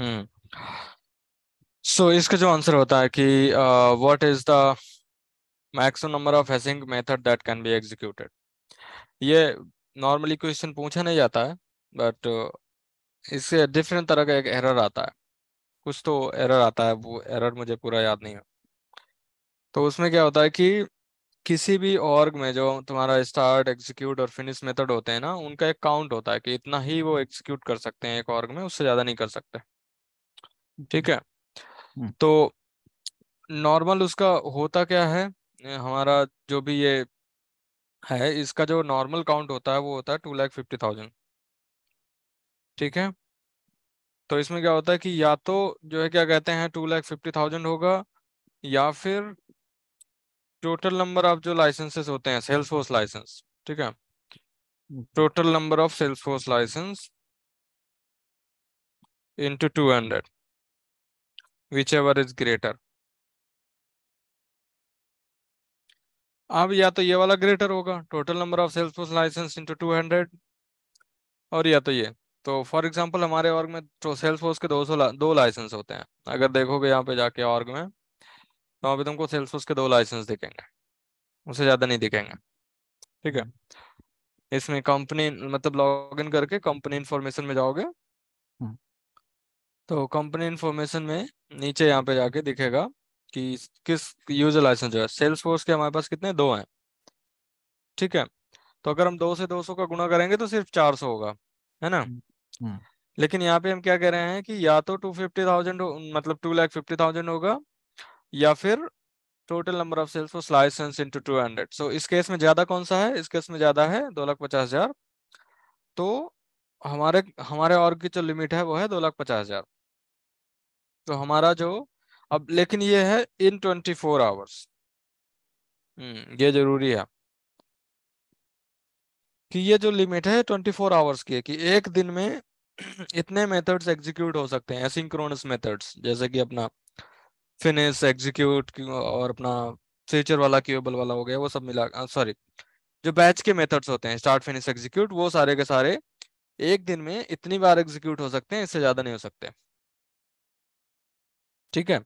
हम्म सो इसका जो आंसर होता है कि what is the maximum number of hashing method that can be executed ये नॉर्मली क्वेश्चन पूछा नहीं जाता है बट uh, इससे डिफरेंट तरह का एक एरर आता है कुछ तो एरर आता है वो एरर मुझे पूरा याद नहीं है तो उसमें क्या होता है कि किसी भी ऑर्ग में जो तुम्हारा स्टार्ट एग्जीक्यूट और फिनिश मेथड होते हैं ना उनका एक काउंट होता है कि इतना ही वो एग्जीक्यूट कर सकते हैं एक ऑर्ग में उससे ज़्यादा नहीं कर सकते ठीक है हम्म। तो नॉर्मल उसका होता क्या है हमारा जो भी ये है इसका जो नॉर्मल काउंट होता है वो होता है टू लैख फिफ्टी थाउजेंड ठीक है तो इसमें क्या होता है कि या तो जो है क्या कहते हैं टू लैख फिफ्टी थाउजेंड होगा या फिर टोटल नंबर ऑफ जो लाइसेंसेस होते हैं सेल्स फोर्स लाइसेंस ठीक है हम्म। Total number of Salesforce license into two hundred whichever is greater अब या तो ये वाला ग्रेटर होगा total number of Salesforce license into two hundred और या तो ये तो फॉर एग्जांपल हमारे ऑर्ग में तो सेल्स फोर्स के दो सौ दो लाइसेंस होते हैं अगर देखोगे यहाँ पे जाके ऑर्ग में तो वहाँ पे तुमको सेल्स फोर्स के दो लाइसेंस दिखेंगे उससे ज़्यादा नहीं दिखेंगे ठीक है इसमें कंपनी मतलब लॉगिन करके कंपनी इन्फॉर्मेशन में जाओगे तो कंपनी इन्फॉर्मेशन में नीचे यहाँ पे जाके दिखेगा कि किस यूजर लाइसेंस जो है सेल्स फोर्स के हमारे पास कितने दो हैं ठीक है तो अगर हम दो से दो सौ का गुणा करेंगे तो सिर्फ चार सौ होगा है ना हम्म, हम्म। लेकिन यहाँ पे हम क्या कह रहे हैं कि या तो टू फिफ्टी थाउजेंड मतलब टू लैख फिफ्टी थाउजेंड होगा या फिर total number of Salesforce license into two hundred so इस केस में ज्यादा कौन सा है इस केस में ज्यादा है दो लाख पचास हजार तो हमारे हमारे और की जो लिमिट है वो है दो लाख पचास हजार तो हमारा जो अब लेकिन ये है इन ट्वेंटी फोर आवर्स ये जरूरी है कि ये जो लिमिट है ट्वेंटी फोर आवर्स की है कि एक दिन में इतने मेथड्स एग्जीक्यूट हो सकते हैं एसिंक्रोनस मेथड्स जैसे कि अपना फिनिश एग्जीक्यूट और अपना फ्यूचर वाला क्यूबल वाला हो गया वो सब मिला सॉरी जो बैच के मेथड्स होते हैं स्टार्ट फिनिश एग्जीक्यूट वो सारे के सारे एक दिन में इतनी बार एग्जीक्यूट हो सकते हैं इससे ज्यादा नहीं हो सकते ठीक है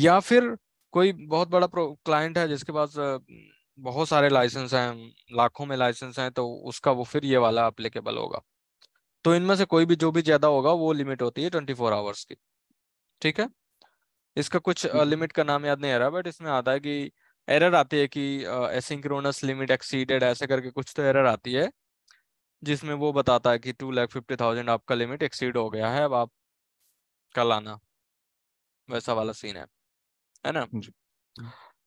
या फिर कोई बहुत बड़ा क्लाइंट है जिसके पास बहुत सारे लाइसेंस हैं लाखों में लाइसेंस हैं तो उसका वो फिर ये वाला अप्लीकेबल होगा तो इनमें से कोई भी जो भी ज्यादा होगा वो लिमिट होती है ट्वेंटी फोर आवर्स की ठीक है इसका कुछ लिमिट हम्म। का नाम याद नहीं आ रहा बट इसमें आता है कि एरर आती है कि एसिंक्रोनस लिमिट एक्सीडेड ऐसे करके कुछ तो एरर आती है जिसमें वो बताता है कि टू लैख फिफ्टी थाउजेंड आपका लिमिट एक्सीड हो गया है अब आप कल आना वैसा वाला सीन है है ना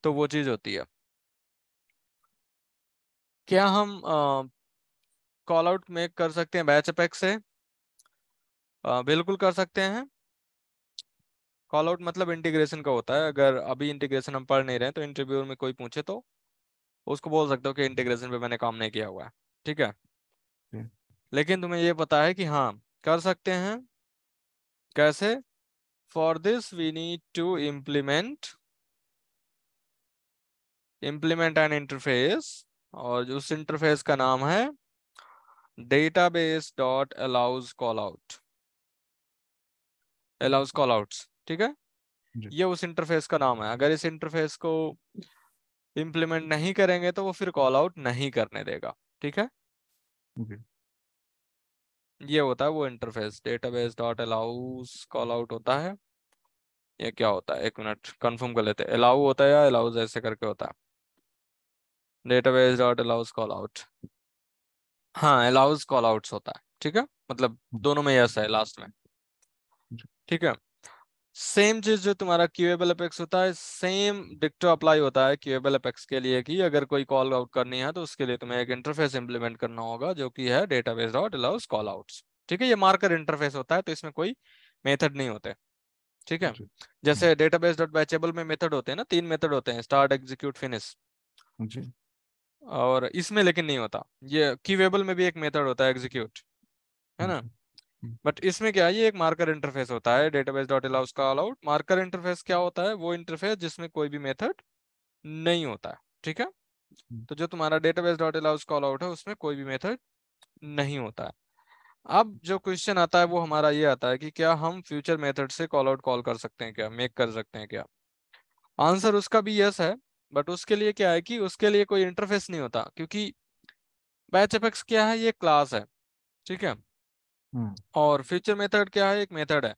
तो वो चीज होती है क्या हम कॉल आउट मेक कर सकते हैं बैच अपेक्स से आ, बिल्कुल कर सकते हैं कॉल आउट मतलब इंटीग्रेशन का होता है अगर अभी इंटीग्रेशन हम पढ़ नहीं रहे तो इंटरव्यू में कोई पूछे तो उसको बोल सकते हो कि इंटीग्रेशन पे मैंने काम नहीं किया हुआ है ठीक है लेकिन तुम्हें ये पता है कि हाँ कर सकते हैं कैसे For this, we need to implement implement an interface और उस इंटरफेस का नाम है database dot allows callout allows callout ठीक है ये उस इंटरफेस का नाम है अगर इस इंटरफेस को इम्प्लीमेंट नहीं करेंगे तो वो फिर कॉल आउट नहीं करने देगा ठीक है जी ये होता है वो interface database dot allows call callout होता है ये क्या होता है एक मिनट कंफर्म कर लेते हैं अलाउ होता है या अलाउज ऐसे करके होता है database dot allows call callout हाँ अलाउज कॉल आउट होता है ठीक है मतलब दोनों में यस है लास्ट में ठीक है सेम चीज जो तुम्हारा क्यूएबल अपेक्स होता है सेम डिक्टो अप्लाई होता है क्यूएबल अपेक्स के लिए कि अगर कोई कॉल आउट करनी है तो उसके लिए तुम्हें एक इंटरफेस इंप्लीमेंट करना होगा जो कि है database dot allows callouts ठीक है ये मार्कर इंटरफेस होता है तो इसमें कोई मेथड नहीं होते ठीक है जैसे हम्म। डेटाबेस डॉट बैचेबल में मेथड होते हैं ना तीन मेथड होते हैं स्टार्ट एग्जीक्यूट फिनिश और इसमें लेकिन नहीं होता ये क्यूएबल में भी एक मेथड होता है एग्जीक्यूट है ना हम्म। हम्म। बट इसमें क्या है ये एक मार्कर इंटरफेस होता है डेटाबेस डॉट अलाउस का अलाउड मार्कर इंटरफेस क्या होता है वो इंटरफेस जिसमें कोई भी मेथड नहीं होता है ठीक है हम्म। तो जो तुम्हारा database dot allows call callout है उसमें कोई भी मेथड नहीं होता है अब जो क्वेश्चन आता है वो हमारा ये आता है कि क्या हम फ्यूचर मेथड से कॉल आउट कॉल कर सकते हैं क्या मेक कर सकते हैं क्या आंसर उसका भी यस है बट उसके लिए क्या है कि उसके लिए कोई इंटरफेस नहीं होता क्योंकि बैच एफेक्ट क्या है ये क्लास है ठीक है हम्म। और फ्यूचर मेथड क्या है एक मेथड है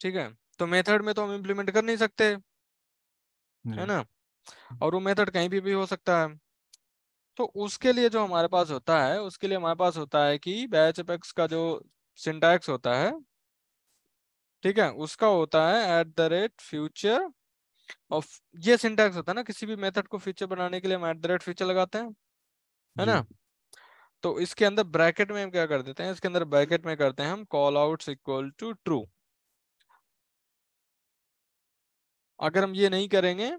ठीक है तो मेथड में तो हम इम्प्लीमेंट कर नहीं सकते है ना हम्म। और वो मेथड कहीं भी भी हो सकता है तो उसके लिए जो हमारे पास होता है उसके लिए हमारे पास होता है कि बैच एपेक्स का जो सिंटैक्स होता है ठीक है उसका होता है एट द रेट फ्यूचर और ये सिंटैक्स होता है ना किसी भी मेथड को फ्यूचर बनाने के लिए हम एट द रेट फ्यूचर लगाते हैं है ना तो इसके अंदर ब्रैकेट में हम क्या कर देते हैं इसके अंदर ब्रैकेट में करते हैं हम callout equal to true अगर हम ये नहीं करेंगे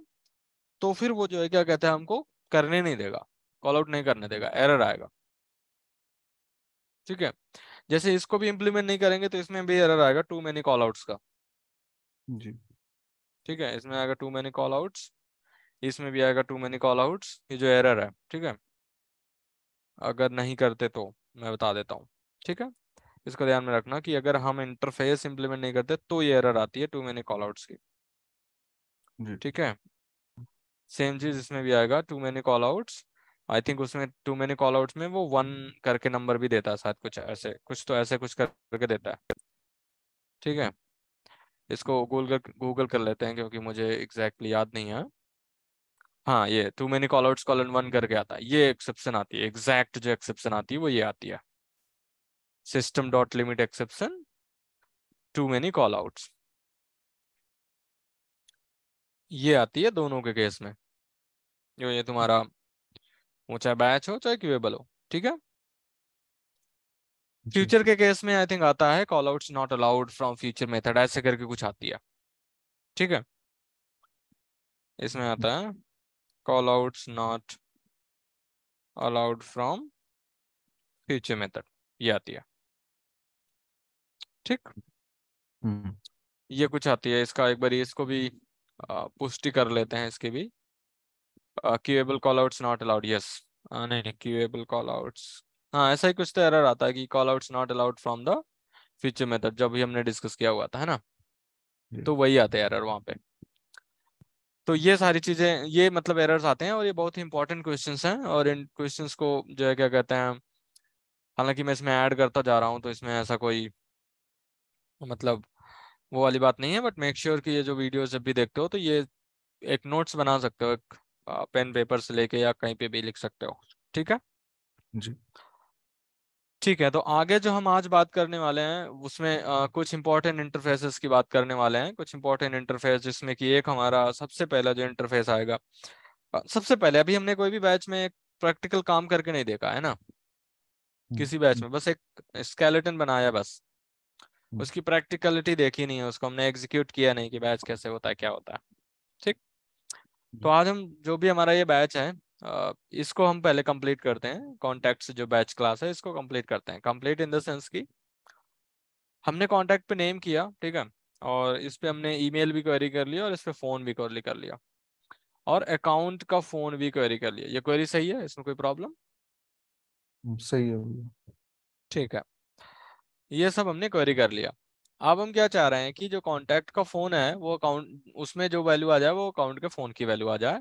तो फिर वो जो है क्या कहते हैं हमको करने नहीं देगा कॉल आउट नहीं करने देगा एरर आएगा ठीक है जैसे इसको भी इम्प्लीमेंट नहीं करेंगे तो इसमें भी एरर आएगा टू मैनी कॉल आउट्स का जी ठीक है इसमें आएगा टू मैनी कॉल आउट्स इसमें भी आएगा टू मैनी कॉल आउट्स ये जो एरर है ठीक है अगर नहीं करते तो मैं बता देता हूँ ठीक है इसका ध्यान में रखना कि अगर हम इंटरफेस इंप्लीमेंट नहीं करते तो ये एरर आती है टू मैनी कॉल आउट्स की ठीक है सेम चीज इसमें भी आएगा too many callouts I think उसमें टू मैनी कॉल आउट्स में वो वन करके नंबर भी देता है साथ कुछ ऐसे कुछ तो ऐसे कुछ करके देता है ठीक है इसको गूगल गूगल कर लेते हैं क्योंकि मुझे एग्जैक्टली exactly याद नहीं है हाँ ये टू मैंने कॉल आउट कॉलन वन करके आता है ये एक्सेप्शन आती है एग्जैक्ट जो एक्सेप्शन आती है वो ये आती है system dot limit exception too many callout ये आती है दोनों के केस में जो ये तुम्हारा वो चाहे बैच हो चाहे क्यूएबल हो ठीक है फ्यूचर के केस में आई थिंक आता है callouts not allowed from future method ऐसे करके कुछ आती है ठीक है इसमें आता है callouts not allowed from future method ये आती है ठीक hmm. ये कुछ आती है इसका एक बार इसको भी पुष्टि कर लेते हैं इसके भी queueable callout not allowed yes नहीं नहीं क्यूएबल कॉल आउट हाँ ऐसा ही कुछ तो एरर आता है कि callout not allowed from the future method जब भी हमने डिस्कस किया हुआ था है ना yeah. तो वही आते हैं एरर वहां पे तो ये सारी चीज़ें ये मतलब एरर्स आते हैं और ये बहुत ही इंपॉर्टेंट क्वेश्चन हैं और इन क्वेश्चन को जो है क्या कहते हैं हालांकि मैं इसमें ऐड करता जा रहा हूँ तो इसमें ऐसा कोई मतलब वो वाली बात नहीं है बट मेक श्योर कि ये जो वीडियो जब भी देखते हो तो ये एक नोट्स बना सकते हो एक पेन पेपर से लेके या कहीं पे भी लिख सकते हो ठीक है जी ठीक है तो आगे जो हम आज बात करने वाले हैं उसमें आ, कुछ इंपॉर्टेंट इंटरफेसेस की बात करने वाले हैं कुछ इंपॉर्टेंट इंटरफेस जिसमें कि एक हमारा सबसे पहला जो इंटरफेस आएगा सबसे पहले अभी हमने कोई भी बैच में एक प्रैक्टिकल काम करके नहीं देखा है ना हम्म, किसी बैच हम्म। में बस एक स्केलेटन बनाया बस हम्म। उसकी प्रैक्टिकलिटी देखी नहीं है उसको हमने एग्जीक्यूट किया नहीं कि बैच कैसे होता है क्या होता है ठीक तो आज हम जो भी हमारा ये बैच है इसको हम पहले कंप्लीट करते हैं कॉन्टैक्ट जो बैच क्लास है इसको कंप्लीट करते हैं कंप्लीट इन द सेंस की हमने कॉन्टैक्ट पे नेम किया ठीक है और इस पर हमने ईमेल भी क्वेरी कर लिया और इस पर फ़ोन भी क्वेरी कर लिया और अकाउंट का फ़ोन भी क्वेरी कर लिया ये क्वेरी सही है इसमें कोई प्रॉब्लम हम्म, सही है ठीक है ये सब हमने क्वेरी कर लिया अब हम क्या चाह रहे हैं कि जो कॉन्टैक्ट का फ़ोन है वो अकाउंट उसमें जो वैल्यू आ जाए वो अकाउंट के फ़ोन की वैल्यू आ जाए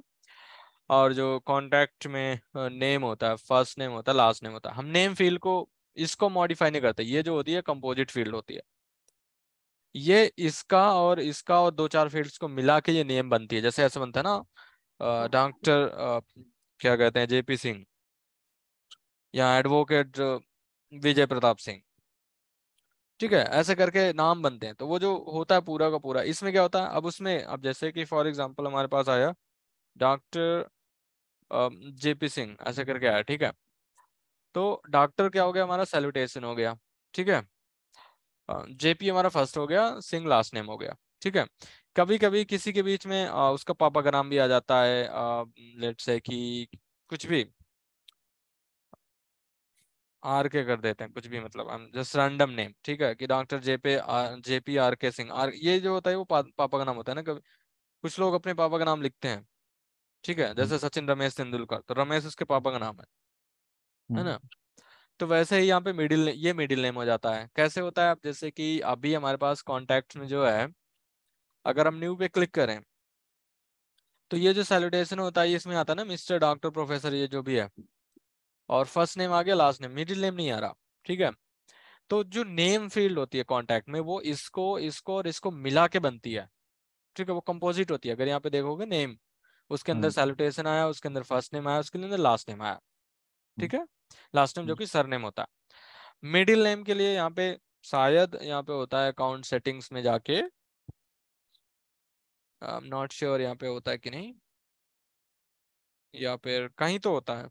और जो कॉन्टैक्ट में नेम होता है फर्स्ट नेम होता है लास्ट नेम होता है हम नेम फील्ड को इसको मॉडिफाई नहीं करते ये जो होती है कंपोजिट फील्ड होती है ये इसका और इसका और दो चार फील्ड्स को मिला के ये नेम बनती है जैसे ऐसा बनता है ना डॉक्टर क्या कहते हैं जेपी सिंह या एडवोकेट विजय प्रताप सिंह ठीक है ऐसे करके नाम बनते हैं तो वो जो होता है पूरा का पूरा इसमें क्या होता है अब उसमें अब जैसे कि फॉर एग्जाम्पल हमारे पास आया डॉक्टर जेपी सिंह ऐसा करके आया ठीक है तो डॉक्टर क्या हो गया हमारा सेलुटेशन हो गया ठीक है जेपी हमारा फर्स्ट हो गया सिंह लास्ट नेम हो गया ठीक है कभी कभी किसी के बीच में आ, उसका पापा का नाम भी आ जाता है लेट से कि कुछ भी आर के कर देते हैं कुछ भी मतलब जस्ट रैंडम नेम ठीक है कि डॉक्टर जेपी जेपी आर के सिंह आर ये जो होता है वो पा, पापा का नाम होता है ना कभी कुछ लोग अपने पापा का नाम लिखते हैं ठीक है जैसे हम्म। सचिन रमेश तेंदुलकर तो रमेश उसके पापा का नाम है है हम्म। ना तो वैसे ही यहाँ पे मिडिल ये मिडिल नेम हो जाता है कैसे होता है अब जैसे कि अभी हमारे पास कॉन्टेक्ट में जो है अगर हम न्यू पे क्लिक करें तो ये जो सैल्यूटेशन होता है इसमें आता है ना मिस्टर डॉक्टर प्रोफेसर ये जो भी है और फर्स्ट नेम आ गया लास्ट नेम मिडिल नेम नहीं आ रहा ठीक है तो जो नेम फील्ड होती है कॉन्टैक्ट में वो इसको इसको और इसको मिला के बनती है ठीक है वो कंपोजिट होती है अगर यहाँ पे देखोगे नेम उसके अंदर सैलुटेशन हम्म। आया उसके अंदर फर्स्ट नेम आया उसके अंदर लास्ट नेम आया हम्म। ठीक है लास्ट नेम जो हम्म। कि सर नेम होता है मिडिल नेम के लिए यहाँ पे शायद यहाँ पे होता है अकाउंट सेटिंग्स में जाके आई एम नॉट श्योर यहाँ पे होता है कि नहीं या फिर कहीं तो होता है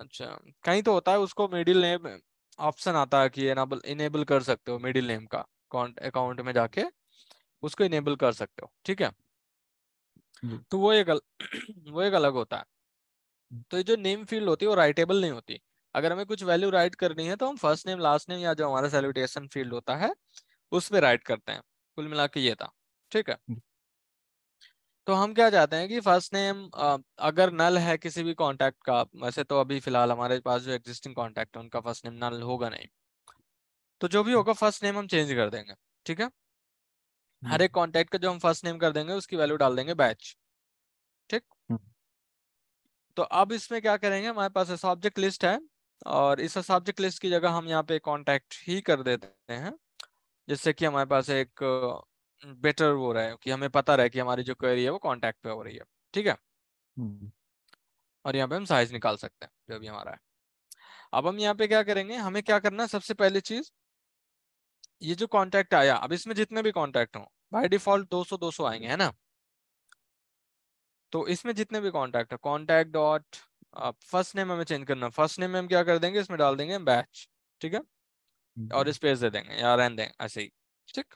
अच्छा कहीं तो होता है उसको मिडिल नेम ऑप्शन आता है कि एनाबल इनेबल कर सकते हो मिडिल नेम का अकाउंट में जाके उसको इनेबल कर सकते हो ठीक है हम्म। तो वो एक वो एक अलग होता है तो ये जो नेम फील्ड होती है वो राइटेबल नहीं होती अगर हमें कुछ वैल्यू राइट करनी है तो हम फर्स्ट नेम लास्ट नेम या जो हमारा सेल्यूटेशन फील्ड होता है उस पर राइट करते हैं कुल मिला के ये था ठीक है हम्म। तो हम क्या चाहते हैं कि फर्स्ट नेम अगर नल है किसी भी कांटेक्ट का वैसे तो अभी फिलहाल हमारे पास जो एग्जिस्टिंग कांटेक्ट है उनका फर्स्ट नेम नल होगा नहीं तो जो भी हम्म। होगा फर्स्ट नेम हम चेंज कर देंगे ठीक है हर एक कॉन्टेक्ट का जो हम फर्स्ट नेम कर देंगे उसकी वैल्यू डाल देंगे बैच ठीक हम्म। तो अब इसमें क्या करेंगे हमारे पास सब्जेक्ट लिस्ट है और इस सब्जेक्ट लिस्ट की जगह हम यहाँ पे कॉन्टेक्ट ही कर देते हैं जिससे कि हमारे पास एक बेटर वो रहे कि हमें पता रहे कि हमारी जो क्वेरी है वो कॉन्टेक्ट पे हो रही है ठीक है हम्म। और यहाँ पे हम साइज निकाल सकते हैं जो भी हमारा है अब हम यहाँ पे क्या करेंगे हमें क्या करना है सबसे पहली चीज ये जो कॉन्टैक्ट आया अब इसमें जितने भी कॉन्टैक्ट हो बाई डिफॉल्ट दो सौ दो सौ आएंगे है ना तो इसमें जितने भी कॉन्टैक्ट है कॉन्टैक्ट डॉट फर्स्ट नेम हमें चेंज करना फर्स्ट नेम हम क्या कर देंगे इसमें डाल देंगे बैच ठीक है और स्पेस हम्म। दे देंगे या रहन देंगे ऐसे ही ठीक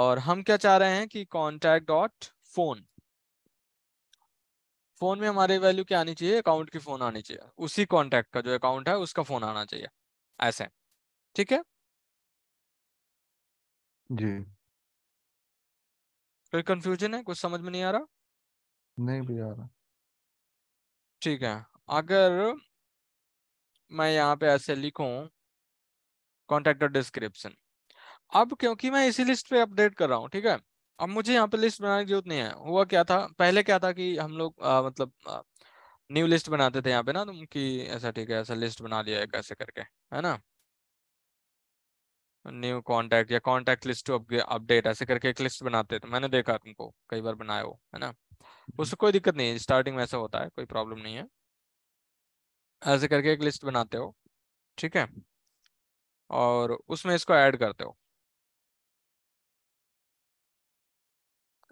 और हम क्या चाह रहे हैं कि कॉन्टैक्ट डॉट फोन फोन में हमारी वैल्यू क्या आनी चाहिए अकाउंट की फोन आनी चाहिए उसी कॉन्टैक्ट का जो अकाउंट है उसका फोन आना चाहिए ऐसे ठीक है जी कोई कंफ्यूजन है कुछ समझ में नहीं आ रहा नहीं भी आ रहा ठीक है अगर मैं यहाँ पे ऐसे लिखूं कॉन्ट्रैक्टर डिस्क्रिप्शन अब क्योंकि मैं इसी लिस्ट पे अपडेट कर रहा हूँ ठीक है अब मुझे यहाँ पे लिस्ट बनाने की जरूरत नहीं है हुआ क्या था पहले क्या था कि हम लोग आ, मतलब आ, न्यू लिस्ट बनाते थे यहाँ पे ना तुम तो कि ऐसा ठीक है ऐसा लिस्ट बना लिया है कैसे करके है ना न्यू कॉन्टैक्ट या कॉन्टैक्ट लिस्ट टू अपडेट ऐसे करके एक लिस्ट बनाते तो मैंने देखा तुमको कई बार बनाया हो है ना हम्म। उससे कोई दिक्कत नहीं है स्टार्टिंग में ऐसा होता है कोई प्रॉब्लम नहीं है ऐसे करके एक लिस्ट बनाते हो ठीक है और उसमें इसको ऐड करते हो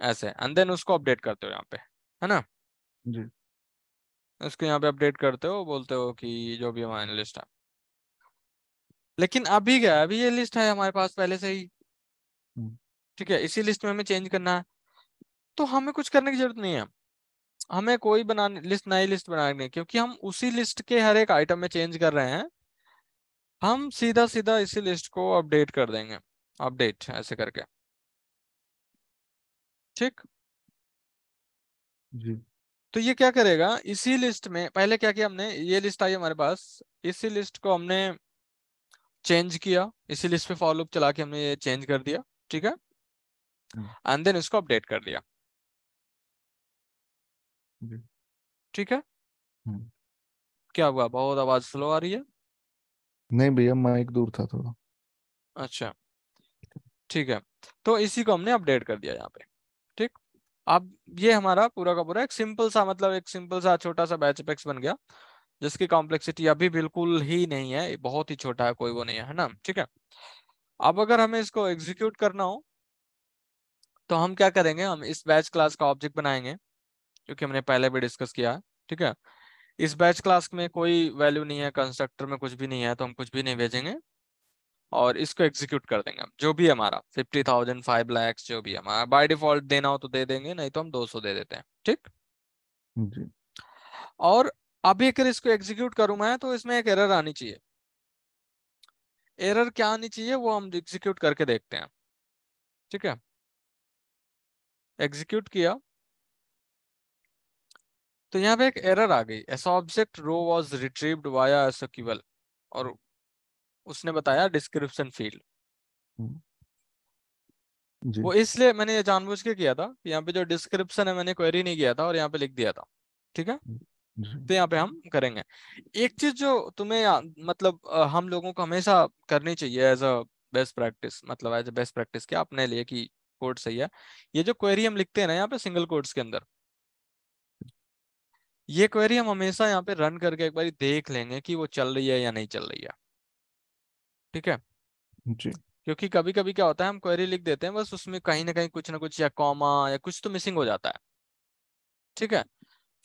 ऐसे एंड देन उसको अपडेट करते हो यहाँ पे है ना जी उसको यहाँ पे अपडेट करते हो बोलते हो कि जो भी हमारी लिस्ट है लेकिन अभी क्या अभी ये लिस्ट है हमारे पास पहले से ही हम्म। ठीक है इसी लिस्ट में हमें चेंज करना है तो हमें कुछ करने की जरूरत नहीं है हमें कोई बनाने लिस्ट नई लिस्ट बनाने क्योंकि हम उसी लिस्ट के हर एक आइटम में चेंज कर रहे हैं हम सीधा सीधा इसी लिस्ट को अपडेट कर देंगे अपडेट ऐसे करके ठीक जी तो ये क्या करेगा इसी लिस्ट में पहले क्या किया हमने ये लिस्ट आई हमारे पास इसी लिस्ट को हमने चेंज किया इसी लिस्ट पे फॉलोअप चला के हमने ये चेंज कर दिया ठीक है एंड हम्म। देन इसको अपडेट कर दिया ठीक है हम्म। क्या हुआ बहुत आवाज स्लो आ रही है नहीं भैया माइक दूर था थोड़ा अच्छा ठीक है तो इसी को हमने अपडेट कर दिया यहाँ पे ठीक अब ये हमारा पूरा का पूरा एक सिंपल सा मतलब एक सिंपल सा छोटा सा बैच अपेक्स बन गया जिसकी कॉम्प्लेक्सिटी अभी बिल्कुल ही नहीं है बहुत ही छोटा है कोई वो नहीं है ना ठीक है अब अगर हमें इसको एग्जीक्यूट करना हो तो हम क्या करेंगे हम इस बैच क्लास का ऑब्जेक्ट बनाएंगे क्योंकि हमने पहले भी डिस्कस किया है ठीक है इस बैच क्लास में कोई वैल्यू नहीं है कंस्ट्रक्टर में कुछ भी नहीं है तो हम कुछ भी नहीं भेजेंगे और इसको एग्जीक्यूट कर देंगे जो भी हमारा फिफ्टी थाउजेंड फाइव लैक्स जो भी हमारा बाय डिफॉल्ट देना हो तो दे देंगे नहीं तो हम दो सौ दे देते हैं ठीक जी और अभी अगर इसको एग्जीक्यूट करूं मैं तो इसमें एक एरर आनी चाहिए एरर क्या आनी चाहिए वो हम एग्जीक्यूट करके देखते हैं ठीक है एग्जीक्यूट किया तो यहाँ पे एक एरर आ गई ऐसा object row was retrieved via SOQL और उसने बताया डिस्क्रिप्शन हम्म। फील्ड वो इसलिए मैंने ये जानबूझ के किया था यहाँ पे जो डिस्क्रिप्शन है मैंने क्वेरी नहीं किया था और यहाँ पे लिख दिया था ठीक है हम्म। तो यहाँ पे हम करेंगे एक चीज जो तुम्हें मतलब हम लोगों को हमेशा करनी चाहिए एज अ बेस्ट प्रैक्टिस मतलब एज अ बेस्ट प्रैक्टिस क्या अपने लिए कि कोड सही है ये जो क्वेरी हम लिखते हैं ना यहाँ पे सिंगल कोड्स के अंदर ये क्वेरी हम हमेशा यहाँ पे रन करके एक बार देख लेंगे कि वो चल रही है या नहीं चल रही है ठीक है जी क्योंकि कभी कभी क्या होता है हम क्वेरी लिख देते हैं बस उसमें कहीं ना कहीं कुछ ना कुछ या कॉमा या कुछ तो मिसिंग हो जाता है ठीक है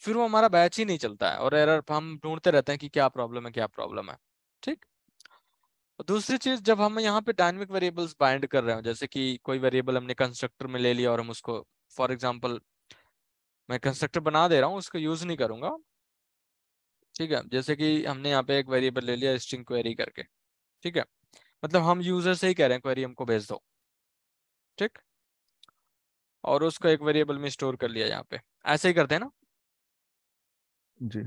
फिर वो हमारा बैच ही नहीं चलता है और एरर हम ढूंढते रहते हैं कि क्या प्रॉब्लम है क्या प्रॉब्लम है ठीक दूसरी चीज जब हम यहाँ पे डायनेमिक वेरिएबल्स बाइंड कर रहे हो जैसे कि कोई वेरिएबल हमने कंस्ट्रक्टर में ले लिया और हम उसको फॉर एग्जाम्पल मैं कंस्ट्रक्टर बना दे रहा हूँ उसको यूज नहीं करूंगा ठीक है जैसे कि हमने यहाँ पे एक वेरिएबल ले लिया स्ट्रिंग क्वेरी करके ठीक है मतलब हम यूजर से ही कह रहे हैं क्वेरी हमको भेज दो ठीक और उसको एक वेरिएबल में स्टोर कर लिया यहाँ पे ऐसे ही करते हैं ना जी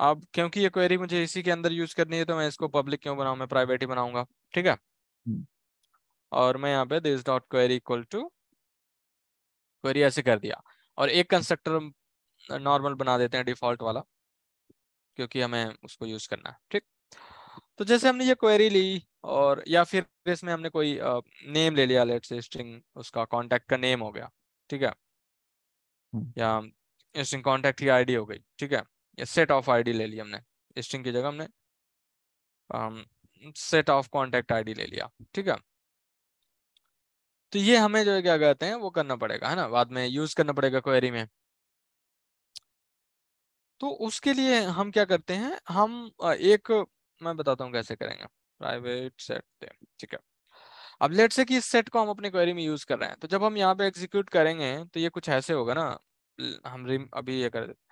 अब क्योंकि ये क्वेरी मुझे इसी के अंदर यूज करनी है तो मैं इसको पब्लिक क्यों बनाऊ मैं प्राइवेट ही बनाऊंगा ठीक है हम्म। और मैं यहाँ पे this dot query equal to query ऐसे कर दिया और एक कंस्ट्रक्टर नॉर्मल बना देते हैं डिफॉल्ट वाला क्योंकि हमें उसको यूज करना है ठीक तो जैसे हमने ये क्वेरी ली और या फिर इसमें हमने कोई नेम ले लिया लेट से स्ट्रिंग उसका कॉन्टेक्ट का नेम हो गया ठीक है हम्म। या स्ट्रिंग कॉन्टेक्ट की आईडी हो गई ठीक है ये सेट ऑफ आईडी ले ली हमने स्ट्रिंग की जगह हमने सेट ऑफ कॉन्टेक्ट आईडी ले लिया ठीक है तो ये हमें जो है क्या कहते हैं वो करना पड़ेगा है ना बाद में यूज करना पड़ेगा क्वेरी में तो उसके लिए हम क्या करते हैं हम एक मैं बताता हूँ कैसे करेंगे प्राइवेट सेट ठीक है अब लेट से कि इस सेट को हम अपने क्वेरी में यूज कर रहे हैं तो जब हम यहाँ पे एग्जीक्यूट करेंगे तो ये कुछ ऐसे होगा ना हम रिम अभी ये कर देते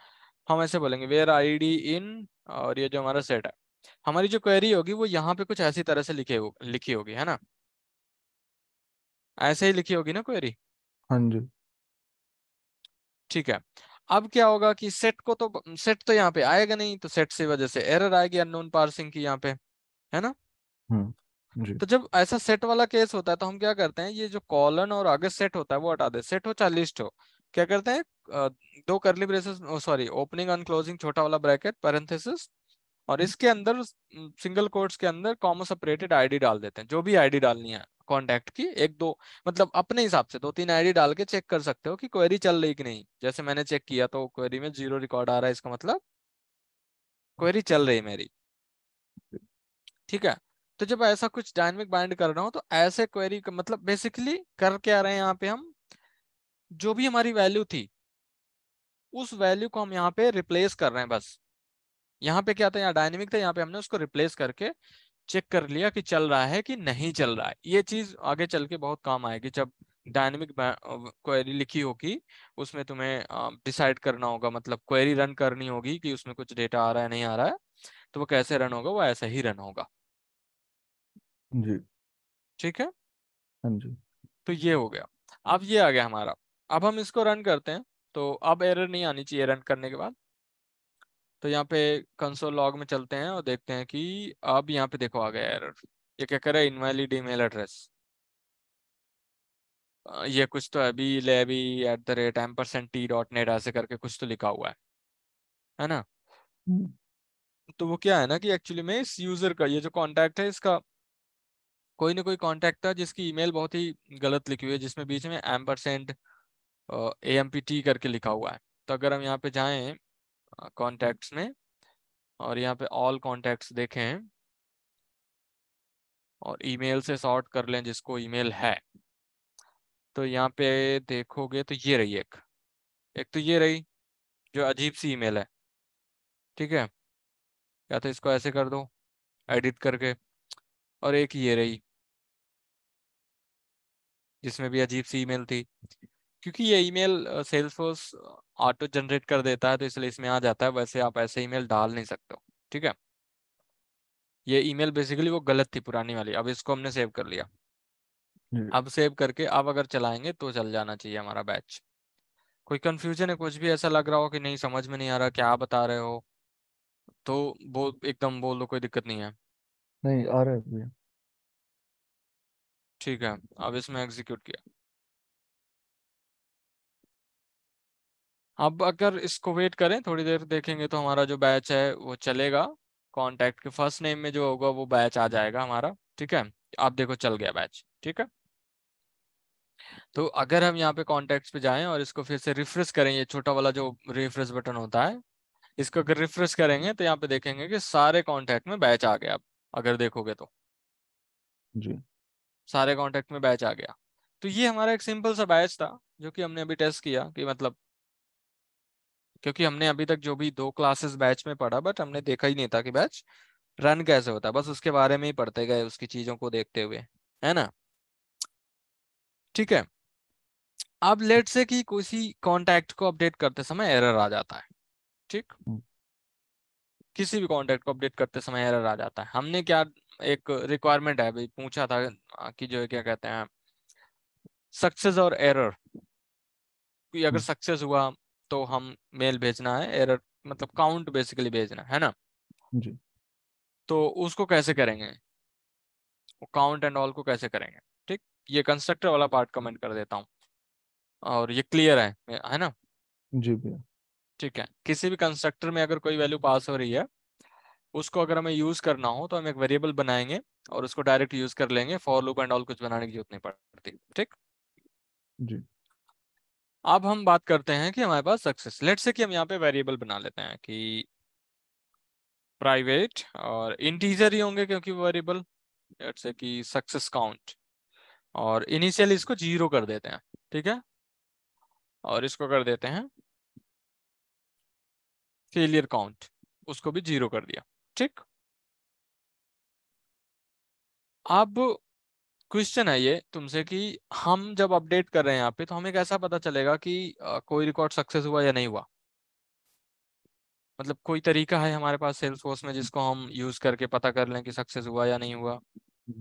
हम ऐसे बोलेंगे वेयर आई डी इन और ये जो हमारा सेट है हमारी जो क्वेरी होगी वो यहाँ पे कुछ ऐसी तरह से लिखे हो, लिखी होगी है ना ऐसे ही लिखी होगी ना क्वेरी हाँ जी ठीक है अब क्या होगा कि सेट को तो सेट तो यहाँ पे आएगा नहीं तो सेट से वजह से एरर आएगी अननोन पार्सिंग की यहाँ पे है ना हम्म, जी। तो जब ऐसा सेट वाला केस होता है तो हम क्या करते हैं ये जो कॉलन और आगे सेट होता है वो हटा दे सेट हो चाहे लिस्ट हो क्या करते हैं दो curly braces sorry opening and closing छोटा वाला ब्रैकेट पैरेंथेसिस और हम्म। इसके अंदर सिंगल कोर्ट्स के अंदर कॉमो सेपरेटेड आईडी डाल देते हैं जो भी आईडी डालनी है कॉन्टैक्ट की एक दो मतलब अपने हिसाब से दो तीन आईडी डाल के चेक कर सकते हो कि क्वेरी चल रही कि नहीं जैसे मैंने चेक किया तो क्वेरी में जीरो रिकॉर्ड आ रहा है इसका मतलब क्वेरी चल रही मेरी ठीक है तो जब ऐसा कुछ डायनेमिक बाइंड कर रहा हूँ तो ऐसे क्वेरी मतलब बेसिकली कर क्या रहे हैं यहाँ पे हम जो भी हमारी वैल्यू थी उस वैल्यू को हम यहाँ पे रिप्लेस कर रहे हैं बस यहाँ पे क्या था यहाँ डायनेमिक था यहाँ पे हमने उसको रिप्लेस करके चेक कर लिया कि चल रहा है कि नहीं चल रहा है ये चीज आगे चल के बहुत काम आएगी जब डायनेमिक क्वेरी लिखी होगी उसमें तुम्हें डिसाइड करना होगा मतलब क्वेरी रन करनी होगी कि उसमें कुछ डेटा आ रहा है नहीं आ रहा है तो वो कैसे रन होगा वो ऐसा ही रन होगा जी ठीक है हाँ जी तो ये हो गया अब ये आ गया हमारा अब हम इसको रन करते हैं तो अब एरर नहीं आनी चाहिए रन करने के बाद तो यहाँ पे कंसोल लॉग में चलते हैं और देखते हैं कि अब यहाँ पे देखो आ गया एरर ये क्या कर रहा है इनवैलिड ईमेल एड्रेस ये कुछ तो अभी ले अभी at the rate M percent T dot net ऐसे करके कुछ तो लिखा हुआ है है ना हम्म। तो वो क्या है ना कि एक्चुअली में इस यूजर का ये जो कॉन्टैक्ट है इसका कोई ना कोई कॉन्टैक्ट था जिसकी ईमेल बहुत ही गलत लिखी हुई है जिसमें बीच में M percent A M P T करके लिखा हुआ है तो अगर हम यहाँ पे जाएं कॉन्टैक्ट्स में और यहाँ पे ऑल कॉन्टैक्ट्स देखें और ईमेल से सॉर्ट कर लें जिसको ईमेल है तो यहाँ पे देखोगे तो ये रही एक एक तो ये रही जो अजीब सी ईमेल है ठीक है या तो इसको ऐसे कर दो एडिट करके और एक ये रही जिसमें भी अजीब सी ईमेल थी क्योंकि ये ईमेल सेल्सफोर्स ऑटो जनरेट कर देता है तो इसलिए इसमें आ जाता है वैसे आप ऐसे ईमेल डाल नहीं सकते ठीक है ये ईमेल बेसिकली वो गलत थी पुरानी वाली अब इसको हमने सेव कर लिया हम्म। अब सेव करके अब अगर चलाएंगे तो चल जाना चाहिए हमारा बैच कोई कंफ्यूजन है कुछ भी ऐसा लग रहा हो कि नहीं समझ में नहीं आ रहा क्या बता रहे हो तो वो एकदम बोल दो कोई दिक्कत नहीं है नहीं आ रहा है ठीक है अब इसमें एग्जीक्यूट किया अब अगर इसको वेट करें थोड़ी देर देखेंगे तो हमारा जो बैच है वो चलेगा कॉन्टैक्ट के फर्स्ट नेम में जो होगा वो बैच आ जाएगा हमारा ठीक है आप देखो चल गया बैच ठीक है तो अगर हम यहाँ पे कॉन्टैक्ट पे जाएं और इसको फिर से रिफ्रेश करें ये छोटा वाला जो रिफ्रेश बटन होता है इसको अगर रिफ्रेश करेंगे तो यहाँ पे देखेंगे कि सारे कॉन्टैक्ट में बैच आ गया अगर देखोगे तो जी सारे कॉन्टैक्ट में बैच आ गया तो ये हमारा एक सिंपल सा बैच था जो कि हमने अभी टेस्ट किया कि मतलब क्योंकि हमने अभी तक जो भी दो क्लासेस बैच में पढ़ा बट हमने देखा ही नहीं था कि बैच रन कैसे होता है बस उसके बारे में ही पढ़ते गए उसकी चीजों को देखते हुए है ना ठीक है अब लेट से कि किसी कॉन्टैक्ट को अपडेट करते समय एरर आ जाता है ठीक हम्म। किसी भी कॉन्टैक्ट को अपडेट करते समय एरर आ जाता है हमने क्या एक रिक्वायरमेंट है भाई पूछा था कि जो क्या कहते हैं सक्सेस और एरर कि अगर सक्सेस हम्म। हुआ तो हम मेल भेजना है एरर मतलब काउंट बेसिकली भेजना है ना जी तो उसको कैसे करेंगे काउंट एंड ऑल को कैसे करेंगे ठीक ये कंस्ट्रक्टर वाला पार्ट कमेंट कर देता हूँ और ये क्लियर है है ना जी भैया ठीक है किसी भी कंस्ट्रक्टर में अगर कोई वैल्यू पास हो रही है उसको अगर हमें यूज करना हो तो हम एक वेरिएबल बनाएंगे और उसको डायरेक्ट यूज कर लेंगे फॉर लूप एंड ऑल कुछ बनाने की जरूरत नहीं पड़ती ठीक जी अब हम बात करते हैं कि हमारे पास सक्सेस लेट से कि हम यहाँ पे वेरिएबल बना लेते हैं कि प्राइवेट और इंटीजर ही होंगे क्योंकि वेरिएबल लेट से कि सक्सेस काउंट और इनिशियल इसको जीरो कर देते हैं ठीक है और इसको कर देते हैं फेलियर काउंट उसको भी जीरो कर दिया ठीक अब क्वेश्चन है ये तुमसे कि हम जब अपडेट कर रहे हैं यहाँ पे तो हमें कैसा पता चलेगा कि कोई रिकॉर्ड सक्सेस हुआ या नहीं हुआ मतलब कोई तरीका है हमारे पास सेल्स फोर्स में जिसको हम यूज करके पता कर लें कि सक्सेस हुआ या नहीं हुआ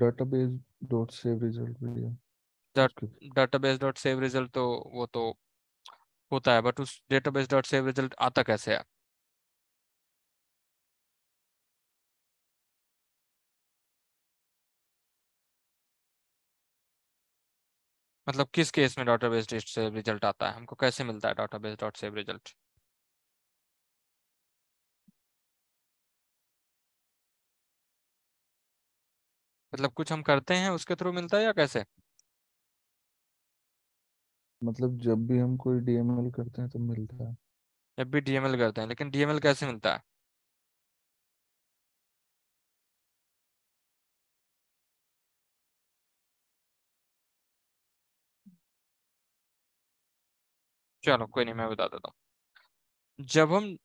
database dot save result database dot save result तो वो तो होता है बट उस डेटाबेस डॉट सेव रिजल्ट आता कैसे है मतलब किस केस में डाटाबेस डॉट सेव रिजल्ट आता है हमको कैसे मिलता है डाटाबेस डॉट सेव रिजल्ट मतलब कुछ हम करते हैं उसके थ्रू मिलता है या कैसे मतलब जब भी हम कोई डीएमएल करते हैं तो मिलता है जब भी डीएमएल करते हैं लेकिन डीएमएल कैसे मिलता है चलो कोई नहीं मैं बता देता हूँ जब हम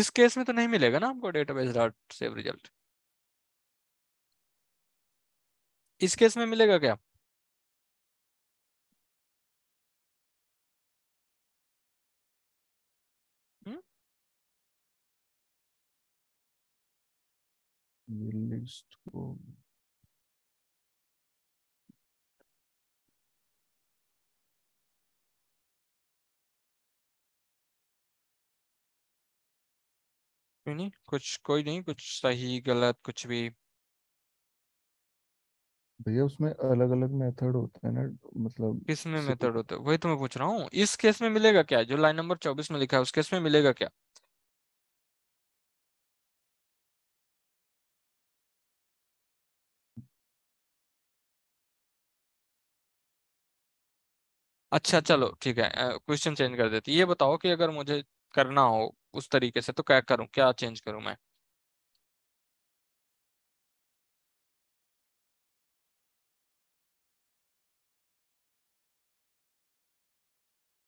इस केस में तो नहीं मिलेगा ना हमको डेटाबेस डॉट सेव रिजल्ट इस केस में मिलेगा क्या लिस्ट हम्म? को नहीं कुछ कोई नहीं कुछ सही गलत कुछ भी भैया उसमें अलग अलग मेथड होते हैं ना मतलब किसमें मेथड होते वही तो मैं पूछ रहा हूँ इस केस में मिलेगा क्या जो लाइन नंबर चौबीस में लिखा है उस केस में मिलेगा क्या अच्छा चलो ठीक है क्वेश्चन चेंज कर देती ये बताओ कि अगर मुझे करना हो उस तरीके से तो क्या करूं क्या चेंज करूं मैं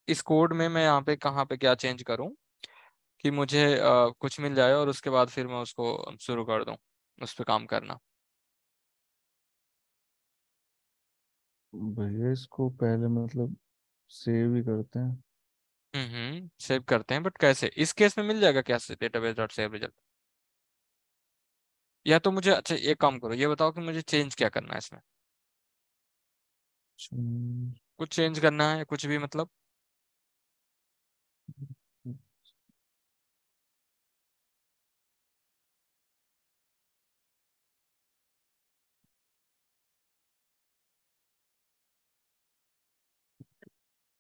इस कोड में मैं यहाँ पे कहाँ पे क्या चेंज करूं कि मुझे आ, कुछ मिल जाए और उसके बाद फिर मैं उसको शुरू कर दूं उस पर काम करना भैया इसको पहले मतलब सेव ही करते हैं हम्म सेव करते हैं बट कैसे इस केस में मिल जाएगा क्या डेटाबेस डॉट सेव रिजल्ट या तो मुझे अच्छा एक काम करो ये बताओ कि मुझे चेंज क्या करना है इसमें कुछ चेंज करना है कुछ भी मतलब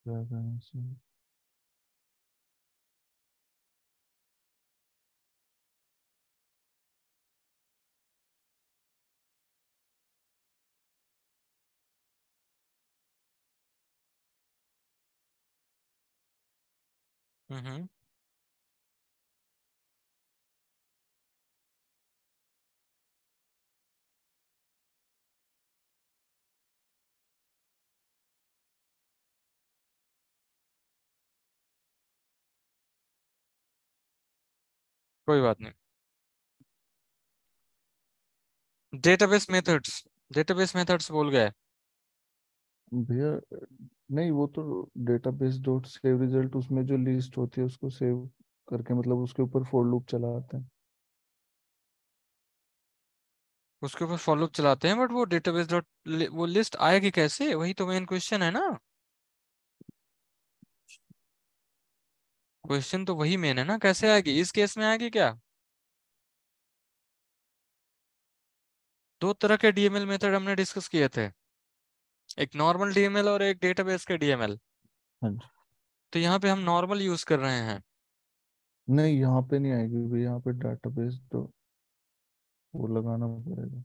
Yeah, Mm-hmm. कोई बात नहीं डेटाबेस मेथड्स डेटाबेस मेथड्स बोल गए भैया नहीं वो तो डेटाबेस डॉट सेव रिजल्ट उसमें जो लिस्ट होती है उसको सेव करके मतलब उसके ऊपर फॉर लूप चलाते हैं उसके ऊपर फॉर लूप चलाते हैं बट वो डेटाबेस डॉट वो लिस्ट आएगी कैसे वही तो मेन क्वेश्चन है ना क्वेश्चन तो वही मेन है ना कैसे आएगी इस केस में आएगी क्या दो तरह के डीएमएल मेथड हमने डिस्कस किए थे एक नॉर्मल डीएमएल और एक डेटाबेस के डीएमएल हाँ तो यहाँ पे हम नॉर्मल यूज कर रहे हैं नहीं यहाँ पे नहीं आएगी भाई यहाँ पे डेटाबेस तो वो लगाना पड़ेगा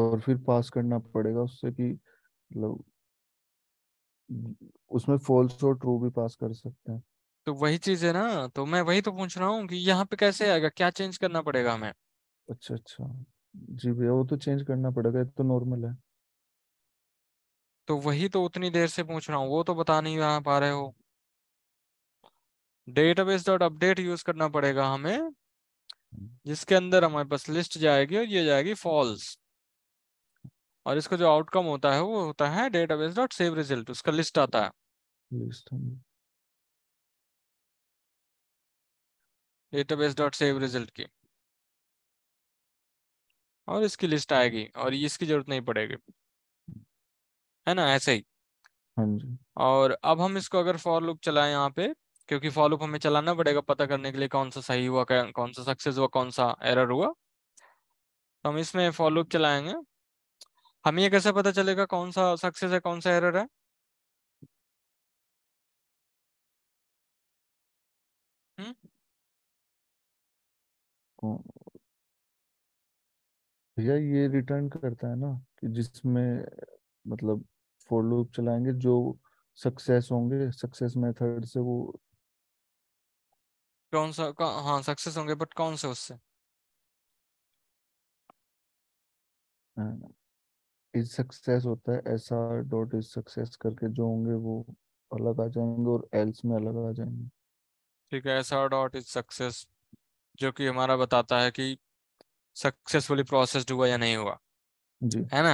और फिर पास करना पड़ेगा उससे कि मतलब उसमें फॉल्स और ट्रू भी पास कर सकते हैं तो वही चीज है ना तो मैं वही तो पूछ रहा हूँ कि यहाँ पे कैसे आएगा क्या चेंज करना पड़ेगा हमें अच्छा अच्छा जी भैया वो तो चेंज करना पड़ेगा तो नॉर्मल है तो वही तो उतनी देर से पूछ रहा हूँ वो तो बता नहीं रहा पा रहे हो डेटाबेस डॉट अपडेट यूज करना पड़ेगा हमें जिसके अंदर हमारे पास लिस्ट जाएगी और ये जाएगी फॉल्स और इसका जो आउटकम होता है वो होता है डेटाबेस डॉट सेव रिजल्ट उसका लिस्ट आता है डेटाबेस डॉट सेव रिजल्ट की और इसकी लिस्ट आएगी और इसकी जरूरत नहीं पड़ेगी है ना ऐसे ही हाँ जी और अब हम इसको अगर फॉर लुक चलाएं यहाँ पे क्योंकि फॉर लुक हमें चलाना पड़ेगा पता करने के लिए कौन सा सही हुआ कौन सा सक्सेस हुआ कौन सा एरर हुआ तो हम इसमें फॉर लुक चलाएंगे हमें ये कैसे पता चलेगा कौन सा सक्सेस है कौन सा एरर है हम्म। भैया ये रिटर्न करता है ना कि जिसमें मतलब फॉर लूप चलाएंगे जो सक्सेस होंगे सक्सेस मेथड से वो कौन सा हाँ सक्सेस होंगे बट कौन से उससे इज हाँ, सक्सेस होता है S R dot is success करके जो होंगे वो अलग आ जाएंगे और एल्स में अलग आ जाएंगे ठीक है S R dot is success जो कि हमारा बताता है कि सक्सेसफुली प्रोसेस्ड हुआ या नहीं हुआ जी है ना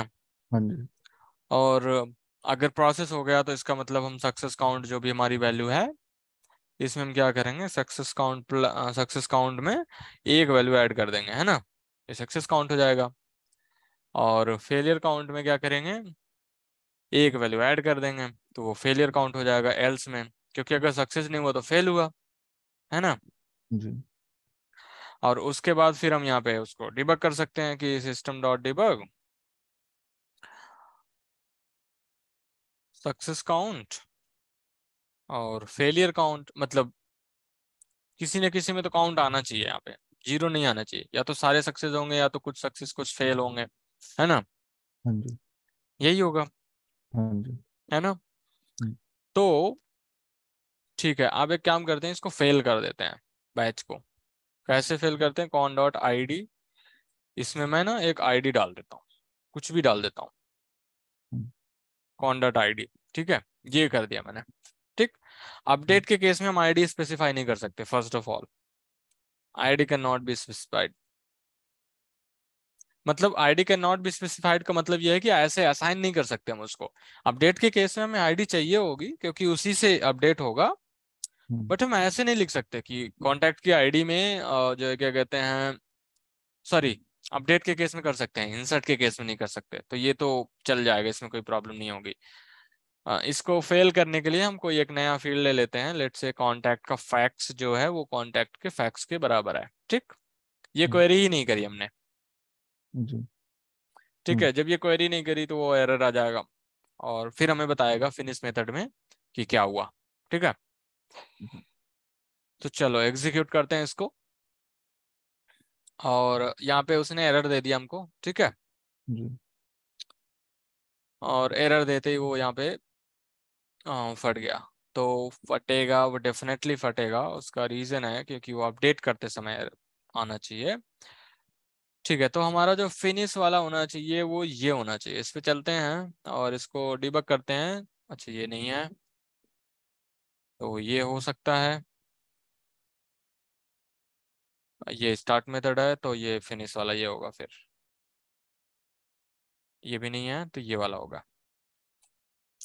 हाँ जी और अगर प्रोसेस हो गया तो इसका मतलब हम सक्सेस काउंट जो भी हमारी वैल्यू है इसमें हम क्या करेंगे सक्सेस काउंट सक्सेस काउंट में एक वैल्यू ऐड कर देंगे है ना ये सक्सेस काउंट हो जाएगा और फेलियर काउंट में क्या करेंगे एक वैल्यू ऐड कर देंगे तो वो फेलियर काउंट हो जाएगा एल्स में क्योंकि अगर सक्सेस नहीं हुआ तो फेल हुआ है ना जी और उसके बाद फिर हम यहाँ पे उसको डिबक कर सकते हैं कि system dot debug success count और फेलियर काउंट मतलब किसी न किसी में तो काउंट आना चाहिए यहाँ पे जीरो नहीं आना चाहिए या तो सारे सक्सेस होंगे या तो कुछ सक्सेस कुछ फेल होंगे है ना हाँ यही होगा हाँ है ना हम्म। तो ठीक है आप एक काम करते हैं इसको फेल कर देते हैं बैच को कैसे फेल करते हैं कौन डॉट आई इसमें मैं ना एक आईडी डाल देता हूँ कुछ भी डाल देता हूँ कॉन डॉट आई ठीक है ये कर दिया मैंने ठीक अपडेट के केस में हम आईडी स्पेसिफाई नहीं कर सकते first of all ID can not be specified मतलब ID can not be specified का मतलब यह है कि ऐसे असाइन नहीं कर सकते हम उसको अपडेट के केस में हमें आईडी चाहिए होगी क्योंकि उसी से अपडेट होगा बट हम्म। हम ऐसे नहीं लिख सकते कि कॉन्टेक्ट की आईडी में जो है क्या कहते हैं सॉरी अपडेट के केस में कर सकते हैं इंसर्ट के केस में नहीं कर सकते तो ये तो चल जाएगा इसमें कोई प्रॉब्लम नहीं होगी इसको फेल करने के लिए हम कोई एक नया फील्ड ले लेते हैं लेट से कॉन्टैक्ट का फैक्स जो है वो कॉन्टैक्ट के फैक्स के बराबर है ठीक ये क्वेरी ही नहीं करी हमने ठीक हम्म। है जब ये क्वेरी नहीं करी तो वो एरर आ जाएगा और फिर हमें बताएगा फिनिश हम्म। मेथड में कि क्या हुआ ठीक है हम्म। तो चलो एग्जीक्यूट करते हैं इसको और यहाँ पे उसने एरर दे दिया हमको ठीक है और एरर देते ही वो यहाँ पे आ, फट गया तो फटेगा वो डेफिनेटली फटेगा उसका रीजन है क्योंकि वो अपडेट करते समय आना चाहिए ठीक है तो हमारा जो फिनिश वाला होना चाहिए वो ये होना चाहिए इस पे चलते हैं और इसको डिबक करते हैं अच्छा ये नहीं है तो ये हो सकता है ये स्टार्ट मेथड है तो ये फिनिश वाला ये होगा फिर ये भी नहीं है तो ये वाला होगा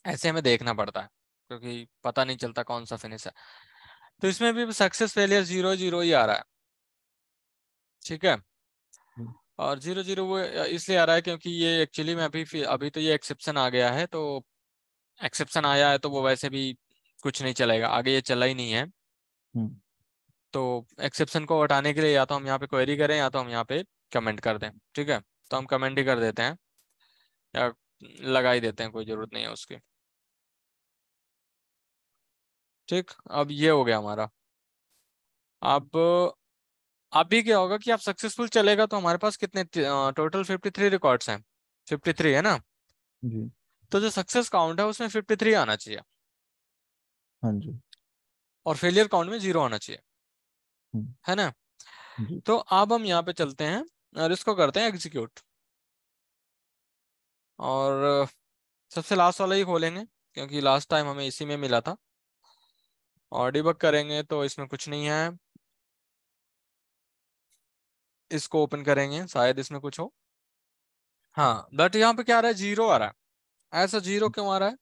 ऐसे हमें देखना पड़ता है क्योंकि पता नहीं चलता कौन सा फिनिश है तो इसमें भी सक्सेस फेलियर जीरो जीरो ही आ रहा है ठीक है हम्म। और जीरो जीरो वो इसलिए आ रहा है क्योंकि ये एक्चुअली में अभी अभी तो ये एक्सेप्शन आ गया है तो एक्सेप्शन आया है तो वो वैसे भी कुछ नहीं चलेगा आगे ये चला ही नहीं है हम्म। तो एक्सेप्शन को हटाने के लिए या तो हम यहाँ पे क्वेरी करें या तो हम यहाँ पे कमेंट कर दें ठीक है तो हम कमेंट ही कर देते हैं या लगा ही देते हैं कोई ज़रूरत नहीं है उसकी ठीक अब ये हो गया हमारा अब अभी क्या होगा कि आप सक्सेसफुल चलेगा तो हमारे पास कितने टोटल फिफ्टी थ्री रिकॉर्ड्स हैं फिफ्टी थ्री है ना जी तो जो सक्सेस काउंट है उसमें फिफ्टी थ्री आना चाहिए हाँ जी और फेलियर काउंट में जीरो आना चाहिए हम्म। है ना तो अब हम यहाँ पे चलते हैं और इसको करते हैं एग्जीक्यूट और सबसे लास्ट वाला ही खोलेंगे क्योंकि लास्ट टाइम हमें इसी में मिला था और डिबक करेंगे तो इसमें कुछ नहीं है इसको ओपन करेंगे शायद इसमें कुछ हो हाँ बट यहाँ पे क्या आ रहा है जीरो आ रहा है ऐसा जीरो क्यों आ रहा है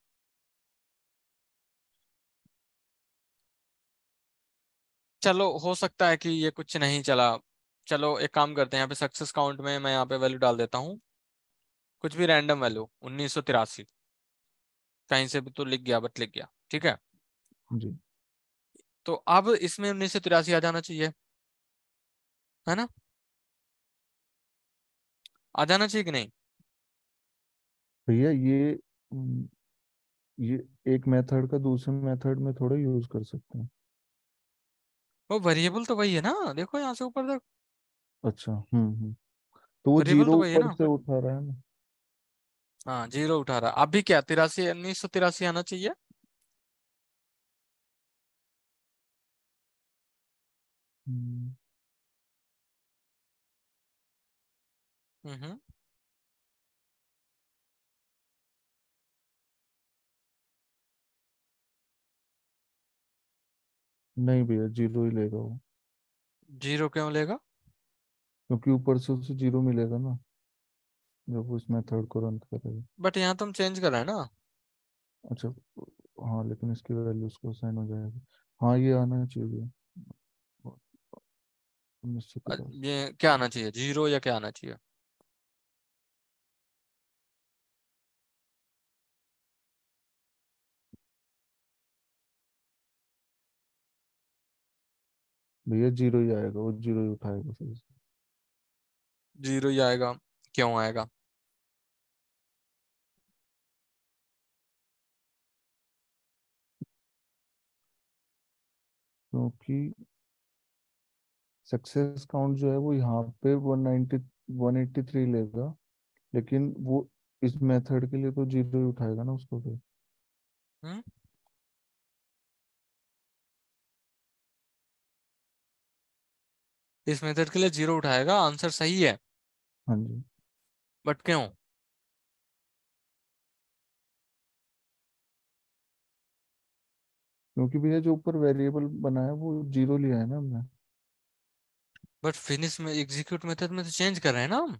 चलो हो सकता है कि ये कुछ नहीं चला चलो एक काम करते हैं यहाँ पे सक्सेस काउंट में मैं यहाँ पे वैल्यू डाल देता हूँ कुछ भी रैंडम वैल्यू उन्नीस कहीं से भी तो लिख गया बट लिख गया ठीक है जी तो अब इसमें उन्नीस सौ तिरासी आ जाना चाहिए है ना आ जाना चाहिए कि नहीं भैया ये ये एक मेथड का दूसरे मेथड में थोड़ा यूज कर सकते हैं वो वेरिएबल तो वही है ना देखो यहाँ से ऊपर तक अच्छा हम्म हम्म तो वो वेरिएबल तो जीरो तो वही है ऊपर ना से उठा रहा है ना हाँ जीरो उठा रहा अभी क्या तिरासी उन्नीस सौ तिरासी आना चाहिए हम्म, हम्म नहीं भैया जीरो ही लेगा वो जीरो क्यों लेगा क्योंकि ऊपर से उसे जीरो मिलेगा ना जब वो इस मेथड को रन करेगा बट यहाँ तुम तो चेंज कर रहे हैं ना अच्छा हाँ लेकिन इसकी वैल्यू उसको साइन हो जाएगी हाँ ये आना चाहिए ये क्या आना चाहिए जीरो या क्या आना चाहिए भैया जीरो ही आएगा वो जीरो ही उठाएगा फिर जीरो ही आएगा क्यों आएगा क्योंकि सक्सेस काउंट जो है वो यहाँ पे 190 183 लेगा लेकिन वो इस मेथड के लिए तो जीरो ही उठाएगा ना उसको फिर हम्म? इस मेथड के लिए जीरो उठाएगा आंसर सही है हाँ बट क्यों क्योंकि भैया जो ऊपर वेरिएबल बना है वो जीरो लिया है ना हमने बट फिनिश में एग्जीक्यूट मेथड में तो चेंज कर रहे हैं ना हम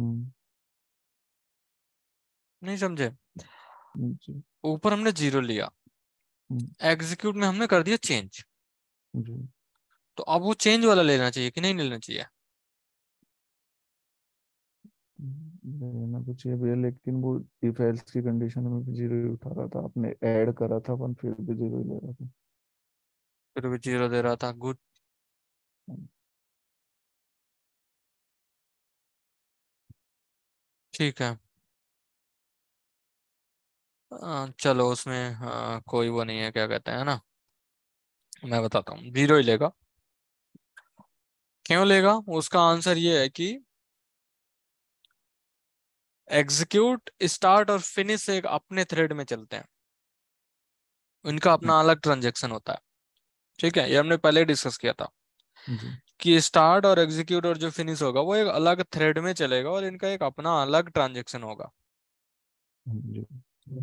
हम्म। नहीं समझे ऊपर हमने जीरो लिया एग्जीक्यूट में हमने कर दिया चेंज तो अब वो चेंज वाला लेना चाहिए कि नहीं लेना चाहिए लेना तो चाहिए भैया लेकिन वो इफ एल्स की कंडीशन में जीरो ही उठा रहा था आपने ऐड करा था अपन फिर भी जीरो ही ले रहा था फिर भी जीरो दे रहा था गुड ठीक है हाँ, चलो उसमें आ, हाँ, कोई वो नहीं है क्या कहते हैं ना मैं बताता हूँ जीरो ही लेगा क्यों लेगा उसका आंसर ये है कि एग्जीक्यूट स्टार्ट और फिनिश एक अपने थ्रेड में चलते हैं उनका अपना हम्म। अलग ट्रांजेक्शन होता है ठीक है ये हमने पहले डिस्कस किया था कि स्टार्ट और एग्जीक्यूट और जो फिनिश होगा वो एक अलग थ्रेड में चलेगा और इनका एक अपना अलग ट्रांजेक्शन होगा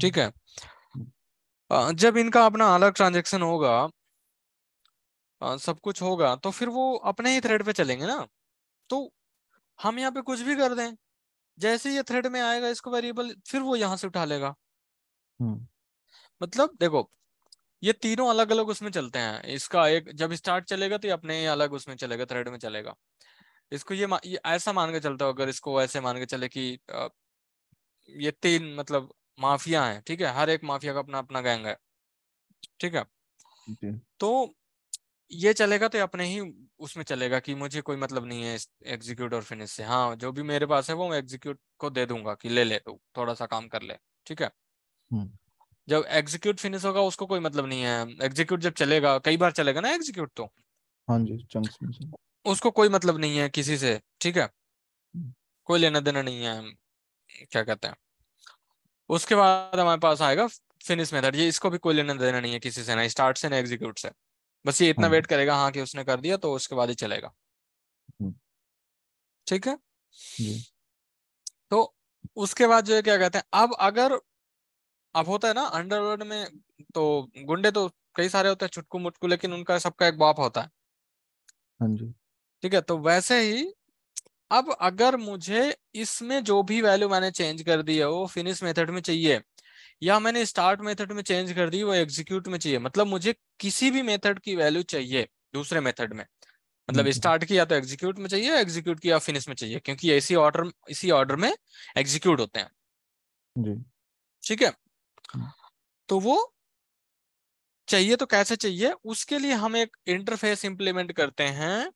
ठीक है जब इनका अपना अलग ट्रांजेक्शन होगा सब कुछ होगा तो फिर वो अपने ही थ्रेड पे चलेंगे ना तो हम यहाँ पे कुछ भी कर दें जैसे ये थ्रेड में आएगा इसको वेरिएबल फिर वो यहां से उठा लेगा हम्म। मतलब देखो ये तीनों अलग अलग उसमें चलते हैं इसका एक जब स्टार्ट चलेगा तो ये अपने ही अलग उसमें चलेगा थ्रेड में चलेगा इसको ये, ये ऐसा मान के चलता हो अगर इसको ऐसे मान के चले कि ये तीन मतलब माफिया हैं ठीक है हर एक माफिया का अपना अपना गैंग है ठीक है तो ये चलेगा तो अपने ही उसमें चलेगा कि मुझे कोई मतलब नहीं है एग्जीक्यूट और फिनिश से हाँ जो भी मेरे पास है वो मैं एग्जीक्यूट को दे दूंगा कि ले ले तू थोड़ा सा काम कर ले ठीक है हम्म। जब एग्जीक्यूट फिनिश होगा उसको कोई मतलब नहीं है एग्जीक्यूट जब चलेगा कई बार चलेगा ना एग्जीक्यूट तो हाँ जी उसको कोई मतलब नहीं है किसी से ठीक है हम्म। कोई लेना देना नहीं है क्या कहते हैं उसके बाद हमारे पास आएगा फिनिश मेथड ये इसको भी कोई लेना देना नहीं है किसी से ना स्टार्ट से ना एग्जीक्यूट से बस ये इतना वेट हम्म। करेगा हाँ कि उसने कर दिया तो उसके बाद ही चलेगा हम्म। ठीक है तो उसके बाद जो है क्या कहते हैं अब अगर अब होता है ना अंडरवर्ल्ड में तो गुंडे तो कई सारे होते हैं छुटकू मुटकू लेकिन उनका सबका एक बाप होता है हाँ ठीक है तो वैसे ही अब अगर मुझे इसमें जो भी वैल्यू मैंने चेंज कर दी है वो फिनिश मेथड में चाहिए या मैंने स्टार्ट मेथड में चेंज कर दी वो एग्जीक्यूट में चाहिए मतलब मुझे किसी भी मेथड की वैल्यू चाहिए दूसरे मेथड में मतलब स्टार्ट हम्म, हम्म। किया तो एग्जीक्यूट में चाहिए एग्जीक्यूट किया फिनिश में चाहिए क्योंकि इसी ऑर्डर इसी ऑर्डर में एग्जीक्यूट होते हैं ठीक है हाँ। तो वो चाहिए तो कैसे चाहिए उसके लिए हम एक इंटरफेस इंप्लीमेंट करते हैं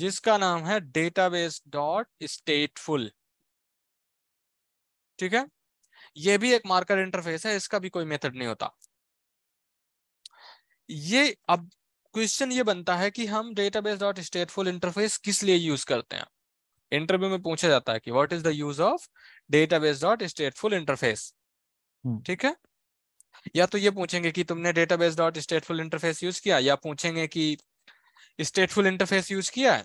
जिसका नाम है डेटाबेस डॉट स्टेटफुल ठीक है ये भी एक मार्कर इंटरफेस है इसका भी कोई मेथड नहीं होता ये अब क्वेश्चन ये बनता है कि हम डेटाबेस डॉट स्टेटफुल इंटरफेस किस लिए यूज करते हैं इंटरव्यू में पूछा जाता है कि what is the use of database dot stateful interface ठीक है या तो ये पूछेंगे कि तुमने database dot stateful interface use किया या पूछेंगे कि स्टेटफुल इंटरफेस यूज किया है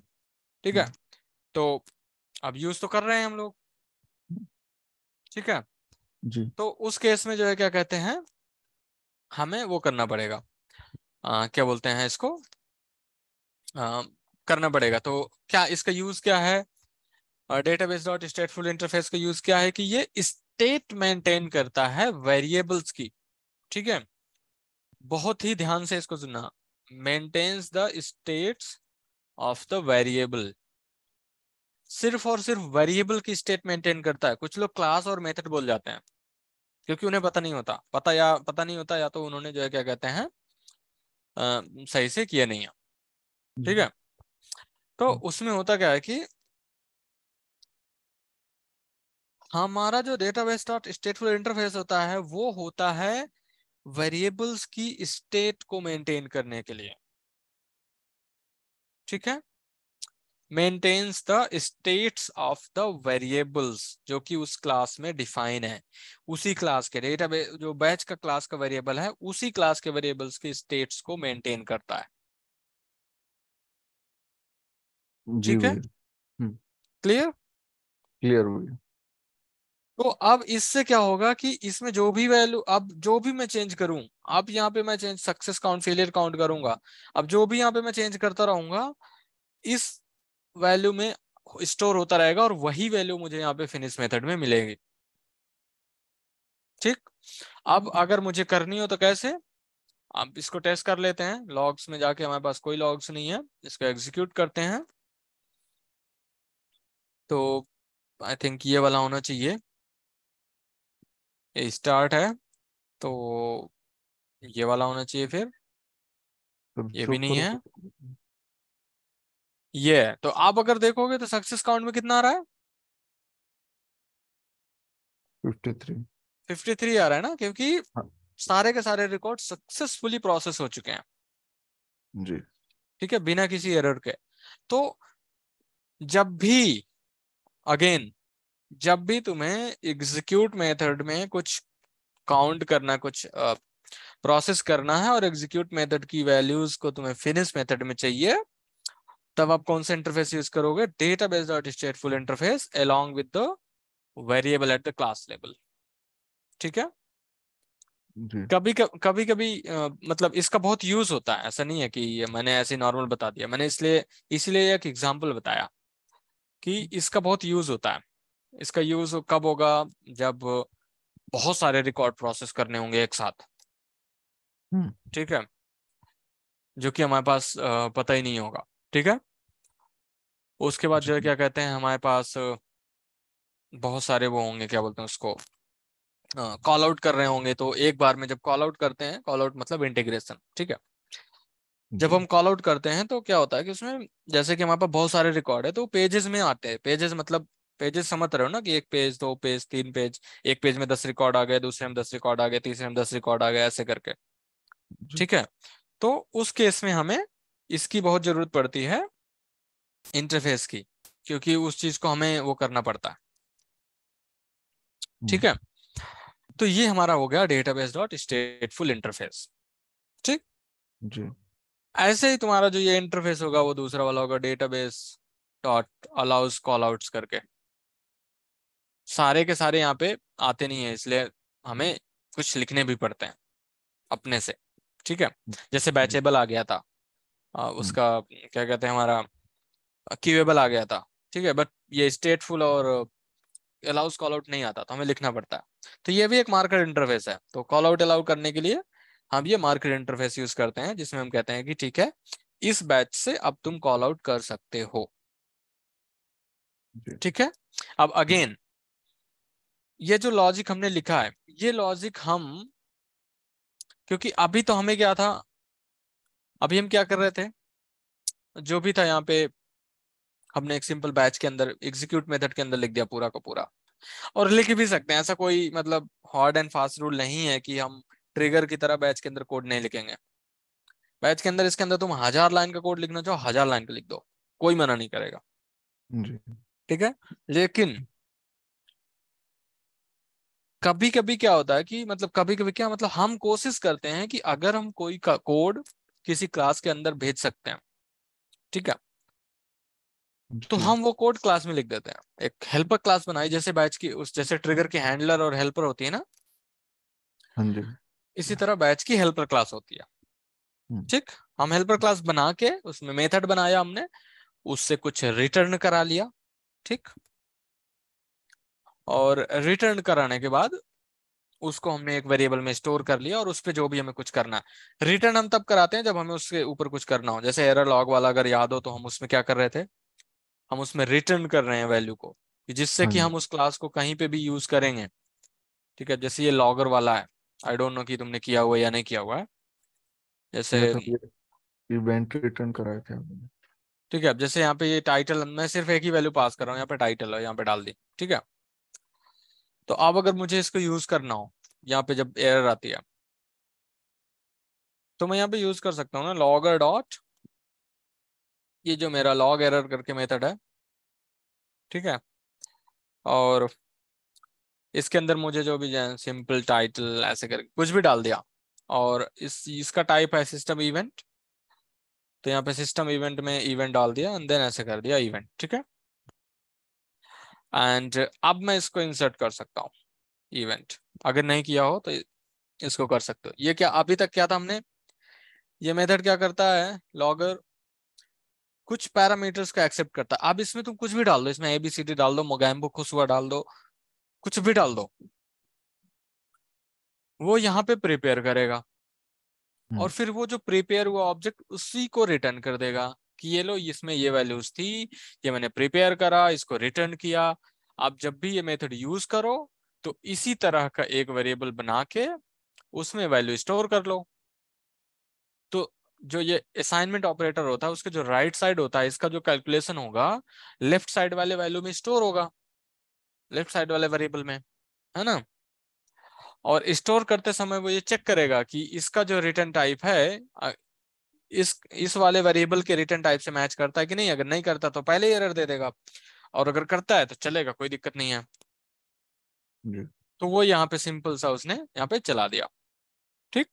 ठीक है हम्म। तो अब यूज तो कर रहे हैं हम लोग ठीक है जी तो उस केस में जो है क्या कहते हैं हमें वो करना पड़ेगा आ, क्या बोलते हैं इसको आ, करना पड़ेगा तो क्या इसका यूज क्या है डेटाबेस डॉट स्टेटफुल इंटरफेस का यूज क्या है कि ये स्टेट मेंटेन करता है वेरिएबल्स की ठीक है बहुत ही ध्यान से इसको सुनना maintains the states of the variable सिर्फ और सिर्फ वेरिएबल की स्टेट मेंटेन करता है कुछ लोग क्लास और मेथड बोल जाते हैं क्योंकि उन्हें पता नहीं होता पता या पता नहीं होता या तो उन्होंने जो है क्या कहते हैं आ, सही से किया नहीं है ठीक है तो हम्म। उसमें होता क्या है कि हमारा जो डेटाबेस डॉट स्टेटफुल इंटरफेस होता है वो होता है वेरिएबल्स की स्टेट को मेंटेन करने के लिए ठीक है maintains the states of the variables जो कि उस क्लास में डिफाइन है उसी क्लास के डेटा जो बैच का क्लास का वेरिएबल है उसी क्लास के वेरिएबल्स के स्टेट्स को मेंटेन करता है ठीक है क्लियर हम्म। क्लियर तो अब इससे क्या होगा कि इसमें जो भी वैल्यू अब जो भी मैं चेंज करूं अब यहाँ पे मैं change success count failure count करूंगा अब जो भी यहाँ पे मैं चेंज करता रहूंगा इस वैल्यू में स्टोर होता रहेगा और वही वैल्यू मुझे यहाँ पे फिनिश मेथड में मिलेगी ठीक अब हम्म। अगर मुझे करनी हो तो कैसे आप इसको टेस्ट कर लेते हैं लॉग्स में जाके हमारे पास कोई लॉग्स नहीं है इसको एग्जीक्यूट करते हैं तो आई थिंक ये वाला होना चाहिए स्टार्ट है तो ये वाला होना चाहिए फिर ये भी नहीं है ये तो आप अगर देखोगे तो सक्सेस काउंट में कितना आ रहा है 53 53 आ रहा है ना क्योंकि हाँ। सारे के सारे रिकॉर्ड सक्सेसफुली प्रोसेस हो चुके हैं जी ठीक है बिना किसी एरर के तो जब भी अगेन जब भी तुम्हें एग्जीक्यूट मेथड में कुछ काउंट करना कुछ प्रोसेस करना है और एग्जीक्यूट मेथड की वैल्यूज को तुम्हें फिनिश मेथड में चाहिए तब आप कौन सा इंटरफेस यूज करोगे database dot stateful interface along with the variable at the class level ठीक है कभी कभी कभी आ, मतलब इसका बहुत यूज होता है ऐसा नहीं है कि ये मैंने ऐसे नॉर्मल बता दिया मैंने इसलिए इसलिए एक एग्जाम्पल बताया कि इसका बहुत यूज होता है इसका यूज कब होगा जब बहुत सारे रिकॉर्ड प्रोसेस करने होंगे एक साथ हम्म। ठीक है जो कि हमारे पास पता ही नहीं होगा ठीक है उसके बाद जो है अच्छा। क्या कहते हैं हमारे पास बहुत सारे वो होंगे क्या बोलते हैं उसको कॉल आउट कर रहे होंगे तो एक बार में जब कॉल आउट करते हैं कॉल आउट मतलब इंटीग्रेशन ठीक है जब हम कॉल आउट करते हैं तो क्या होता है कि उसमें जैसे कि हमारे पास बहुत सारे रिकॉर्ड है तो पेजेस में आते हैं पेजेस मतलब पेजेस समझ रहे हो ना कि एक पेज दो पेज तीन पेज एक पेज में दस रिकॉर्ड आ गए दूसरे में दस रिकॉर्ड आ गए तीसरे में दस रिकॉर्ड आ गए ऐसे करके ठीक है तो उस केस में हमें इसकी बहुत जरूरत पड़ती है इंटरफेस की क्योंकि उस चीज को हमें वो करना पड़ता है ठीक हम्म। है तो ये हमारा हो गया डेटाबेस डॉट स्टेटफुल इंटरफेस ठीक जी ऐसे ही तुम्हारा जो ये इंटरफेस होगा वो दूसरा वाला होगा database dot allows call callout करके सारे के सारे यहाँ पे आते नहीं है इसलिए हमें कुछ लिखने भी पड़ते हैं अपने से ठीक है जैसे बैचेबल हम्म। आ गया था आ, हम्म। उसका क्या कहते हैं हमारा क्यूएबल आ गया था ठीक है बट ये स्टेटफुल और अलाउस कॉल आउट नहीं आता तो हमें लिखना पड़ता है तो ये भी एक मार्कर इंटरफेस है तो कॉल आउट अलाउड करने के लिए हम ये मार्कर इंटरफेस यूज करते हैं जिसमें हम कहते हैं कि ठीक है इस बैच से अब तुम कॉल आउट कर सकते हो ठीक है अब अगेन हम्म। ये जो लॉजिक हमने लिखा है ये लॉजिक हम क्योंकि अभी तो हमें क्या था अभी हम क्या कर रहे थे जो भी था यहाँ पे हमने एक सिंपल बैच के अंदर एग्जीक्यूट मेथड के अंदर लिख दिया पूरा का पूरा और लिख भी सकते हैं ऐसा कोई मतलब हार्ड एंड फास्ट रूल नहीं है कि हम ट्रिगर की तरह बैच के अंदर कोड नहीं लिखेंगे बैच के अंदर इसके अंदर तुम हजार लाइन का कोड लिखना चाहो हजार लाइन का लिख दो कोई मना नहीं करेगा ठीक है लेकिन कभी कभी क्या होता है कि मतलब कभी कभी क्या मतलब हम कोशिश करते हैं कि अगर हम कोई का कोड किसी क्लास के अंदर भेज सकते हैं ठीक है तो हम वो कोड क्लास में लिख देते हैं एक हेल्पर क्लास बनाई जैसे बैच की उस जैसे ट्रिगर के हैंडलर और हेल्पर होती है ना हाँ इसी तरह बैच की हेल्पर क्लास होती है हम्म। ठीक हम हेल्पर क्लास बना के उसमें मेथड बनाया हमने उससे कुछ रिटर्न करा लिया ठीक और रिटर्न कराने के बाद उसको हमने एक वेरिएबल में स्टोर कर लिया और उस पर जो भी हमें कुछ करना है रिटर्न हम तब कराते हैं जब हमें उसके ऊपर कुछ करना हो जैसे एरर लॉग वाला अगर याद हो तो हम उसमें क्या कर रहे थे हम उसमें रिटर्न कर रहे हैं वैल्यू को जिससे हाँ कि हम उस क्लास को कहीं पे भी यूज करेंगे ठीक है जैसे ये लॉगर वाला है आई डोंट नो कि तुमने किया हुआ या नहीं किया हुआ है जैसे इवेंट मतलब रिटर्न कराए थे ठीक है जैसे यहाँ पे ये टाइटल मैं सिर्फ एक ही वैल्यू पास कर रहा हूँ यहाँ पे टाइटल है यहाँ पे डाल दी ठीक है तो अब अगर मुझे इसको यूज करना हो यहाँ पे जब एरर आती है तो मैं यहाँ पे यूज कर सकता हूँ ना लॉगर डॉट ये जो मेरा लॉग एरर करके मेथड है ठीक है और इसके अंदर मुझे जो भी सिंपल टाइटल ऐसे करके कुछ भी डाल दिया और इस इसका टाइप है सिस्टम इवेंट तो यहाँ पे सिस्टम इवेंट में इवेंट डाल दिया एंड देन ऐसे कर दिया इवेंट ठीक है एंड uh, अब मैं इसको इंसर्ट कर सकता हूँ इवेंट अगर नहीं किया हो तो इसको कर सकते हो ये क्या अभी तक क्या था हमने ये मेथड क्या करता है लॉगर कुछ पैरामीटर्स को एक्सेप्ट करता है अब इसमें तुम कुछ भी डाल दो इसमें एबीसीडी डाल दो मोगैम्बो खुश हुआ डाल दो कुछ भी डाल दो वो यहाँ पे प्रिपेयर करेगा हम्म। और फिर वो जो प्रिपेयर हुआ ऑब्जेक्ट उसी को रिटर्न कर देगा कि ये लो इसमें ये वैल्यूज थी ये मैंने प्रिपेयर करा इसको रिटर्न किया आप जब भी ये मेथड यूज करो तो इसी तरह का एक वेरिएबल बना के उसमें वैल्यू स्टोर कर लो तो जो ये असाइनमेंट ऑपरेटर होता है उसके जो राइट right साइड होता है इसका जो कैलकुलेशन होगा लेफ्ट साइड वाले वैल्यू में स्टोर होगा लेफ्ट साइड वाले वेरिएबल में है ना और स्टोर करते समय वो ये चेक करेगा कि इसका जो रिटर्न टाइप है इस इस वाले वेरिएबल के रिटर्न टाइप से मैच करता है कि नहीं अगर नहीं करता तो पहले ही एरर दे देगा और अगर करता है तो चलेगा कोई दिक्कत नहीं है तो वो यहाँ पे सिंपल सा उसने यहाँ पे चला दिया ठीक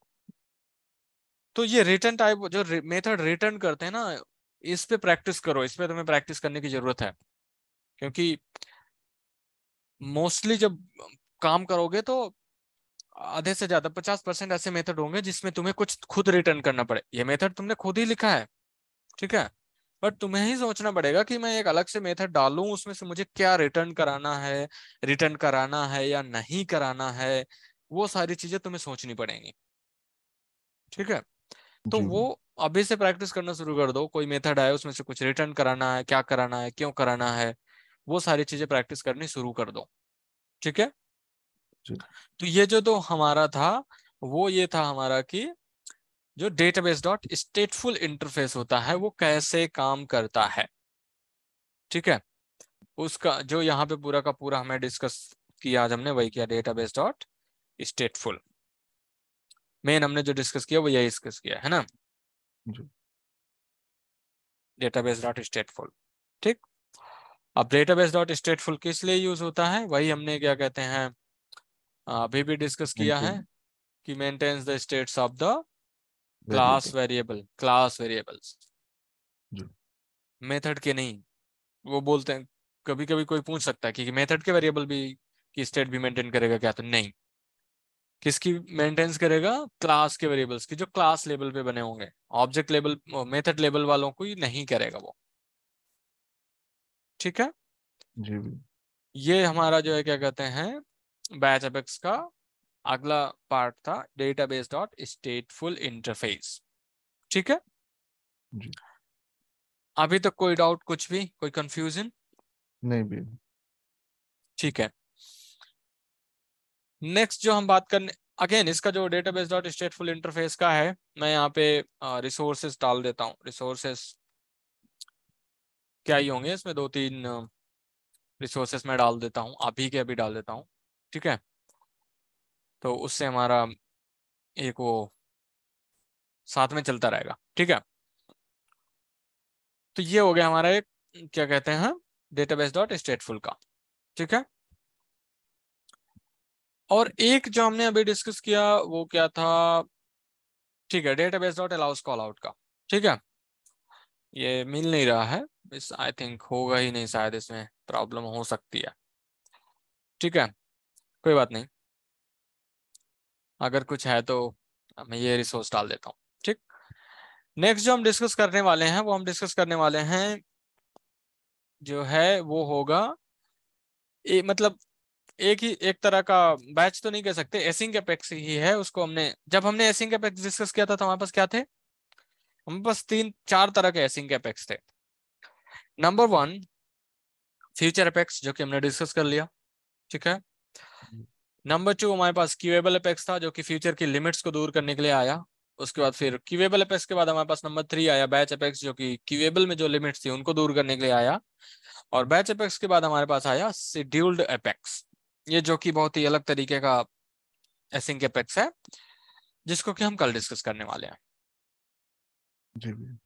तो ये रिटर्न टाइप जो मेथड रिटर्न करते हैं ना इस पे प्रैक्टिस करो इस पे तुम्हें प्रैक्टिस करने की जरूरत है क्योंकि मोस्टली जब काम करोगे तो आधे से ज्यादा पचास परसेंट ऐसे मेथड होंगे जिसमें तुम्हें कुछ खुद रिटर्न करना पड़े ये मेथड तुमने खुद ही लिखा है ठीक है बट तुम्हें ही सोचना पड़ेगा कि मैं एक अलग से मेथड डालू उसमें से मुझे क्या रिटर्न कराना है रिटर्न कराना है या नहीं कराना है वो सारी चीजें तुम्हें सोचनी पड़ेंगी ठीक है तो वो अभी से प्रैक्टिस करना शुरू कर दो कोई मेथड आए उसमें से कुछ रिटर्न कराना है क्या कराना है क्यों कराना है वो सारी चीजें प्रैक्टिस करनी शुरू कर दो ठीक है तो ये जो तो हमारा था वो ये था हमारा कि जो डेटाबेस डॉट स्टेटफुल इंटरफेस होता है वो कैसे काम करता है ठीक है उसका जो यहाँ पे पूरा का पूरा हमें डिस्कस किया आज हमने वही किया डेटाबेस डॉट स्टेटफुल मेन हमने जो डिस्कस किया वो यही डिस्कस किया है ना डेटाबेस डॉट स्टेटफुल ठीक अब डेटाबेस डॉट स्टेटफुल किस लिए यूज होता है वही हमने क्या कहते हैं हाँ, अभी भी डिस्कस किया है कि maintains the states of the class variable class variables method के नहीं वो बोलते हैं कभी कभी कोई पूछ सकता है कि मेथड के वेरिएबल भी की स्टेट भी मेंटेन करेगा क्या तो नहीं किसकी मेंटेनेंस करेगा क्लास के वेरिएबल्स की जो क्लास लेवल पे बने होंगे ऑब्जेक्ट लेवल मेथड लेवल वालों को ही नहीं करेगा वो ठीक है जी ये हमारा जो है क्या कहते हैं बैच एपेक्स का अगला पार्ट था डेटाबेस डॉट स्टेटफुल इंटरफेस ठीक है जी अभी तक कोई डाउट कुछ भी कोई कंफ्यूजन नहीं भी ठीक है नेक्स्ट जो हम बात करने अगेन इसका जो डेटाबेस डॉट स्टेटफुल इंटरफेस का है मैं यहाँ पे रिसोर्सेस डाल देता हूँ रिसोर्सेस क्या ही होंगे इसमें दो तीन रिसोर्सेस मैं डाल देता हूँ अभी के अभी डाल देता हूँ ठीक है तो उससे हमारा एक वो साथ में चलता रहेगा ठीक है तो ये हो गया हमारा एक क्या कहते हैं डेटाबेस डॉट स्टेटफुल का ठीक है और एक जो हमने अभी डिस्कस किया वो क्या था ठीक है database dot allows call out का ठीक है ये मिल नहीं रहा है आई थिंक होगा ही नहीं शायद इसमें प्रॉब्लम हो सकती है ठीक है कोई बात नहीं अगर कुछ है तो मैं ये रिसोर्स डाल देता हूँ ठीक नेक्स्ट जो हम डिस्कस करने वाले हैं वो हम डिस्कस करने वाले हैं जो है वो होगा ए, मतलब एक ही एक तरह का बैच तो नहीं कह सकते एसिंग एपेक्स ही है उसको हमने जब हमने एसिंग एपेक्स डिस्कस किया था तो हमारे पास क्या थे हमारे पास तीन चार तरह के एसिंग एपेक्स थे नंबर वन फ्यूचर अपेक्स जो कि हमने डिस्कस कर लिया ठीक है नंबर टू हमारे पास क्यूएबल अपेक्स था जो कि फ्यूचर की लिमिट्स को दूर करने के लिए आया उसके बाद फिर क्यूएबल अपेक्स के बाद हमारे पास नंबर थ्री आया बैच अपेक्स जो कि क्यूएबल में जो लिमिट्स थी उनको दूर करने के लिए आया और बैच अपेक्स के बाद हमारे पास आया शेड्यूल्ड अपेक्स ये जो कि बहुत ही अलग तरीके का एसिंक अपेक्स है जिसको कि हम कल डिस्कस करने वाले हैं जी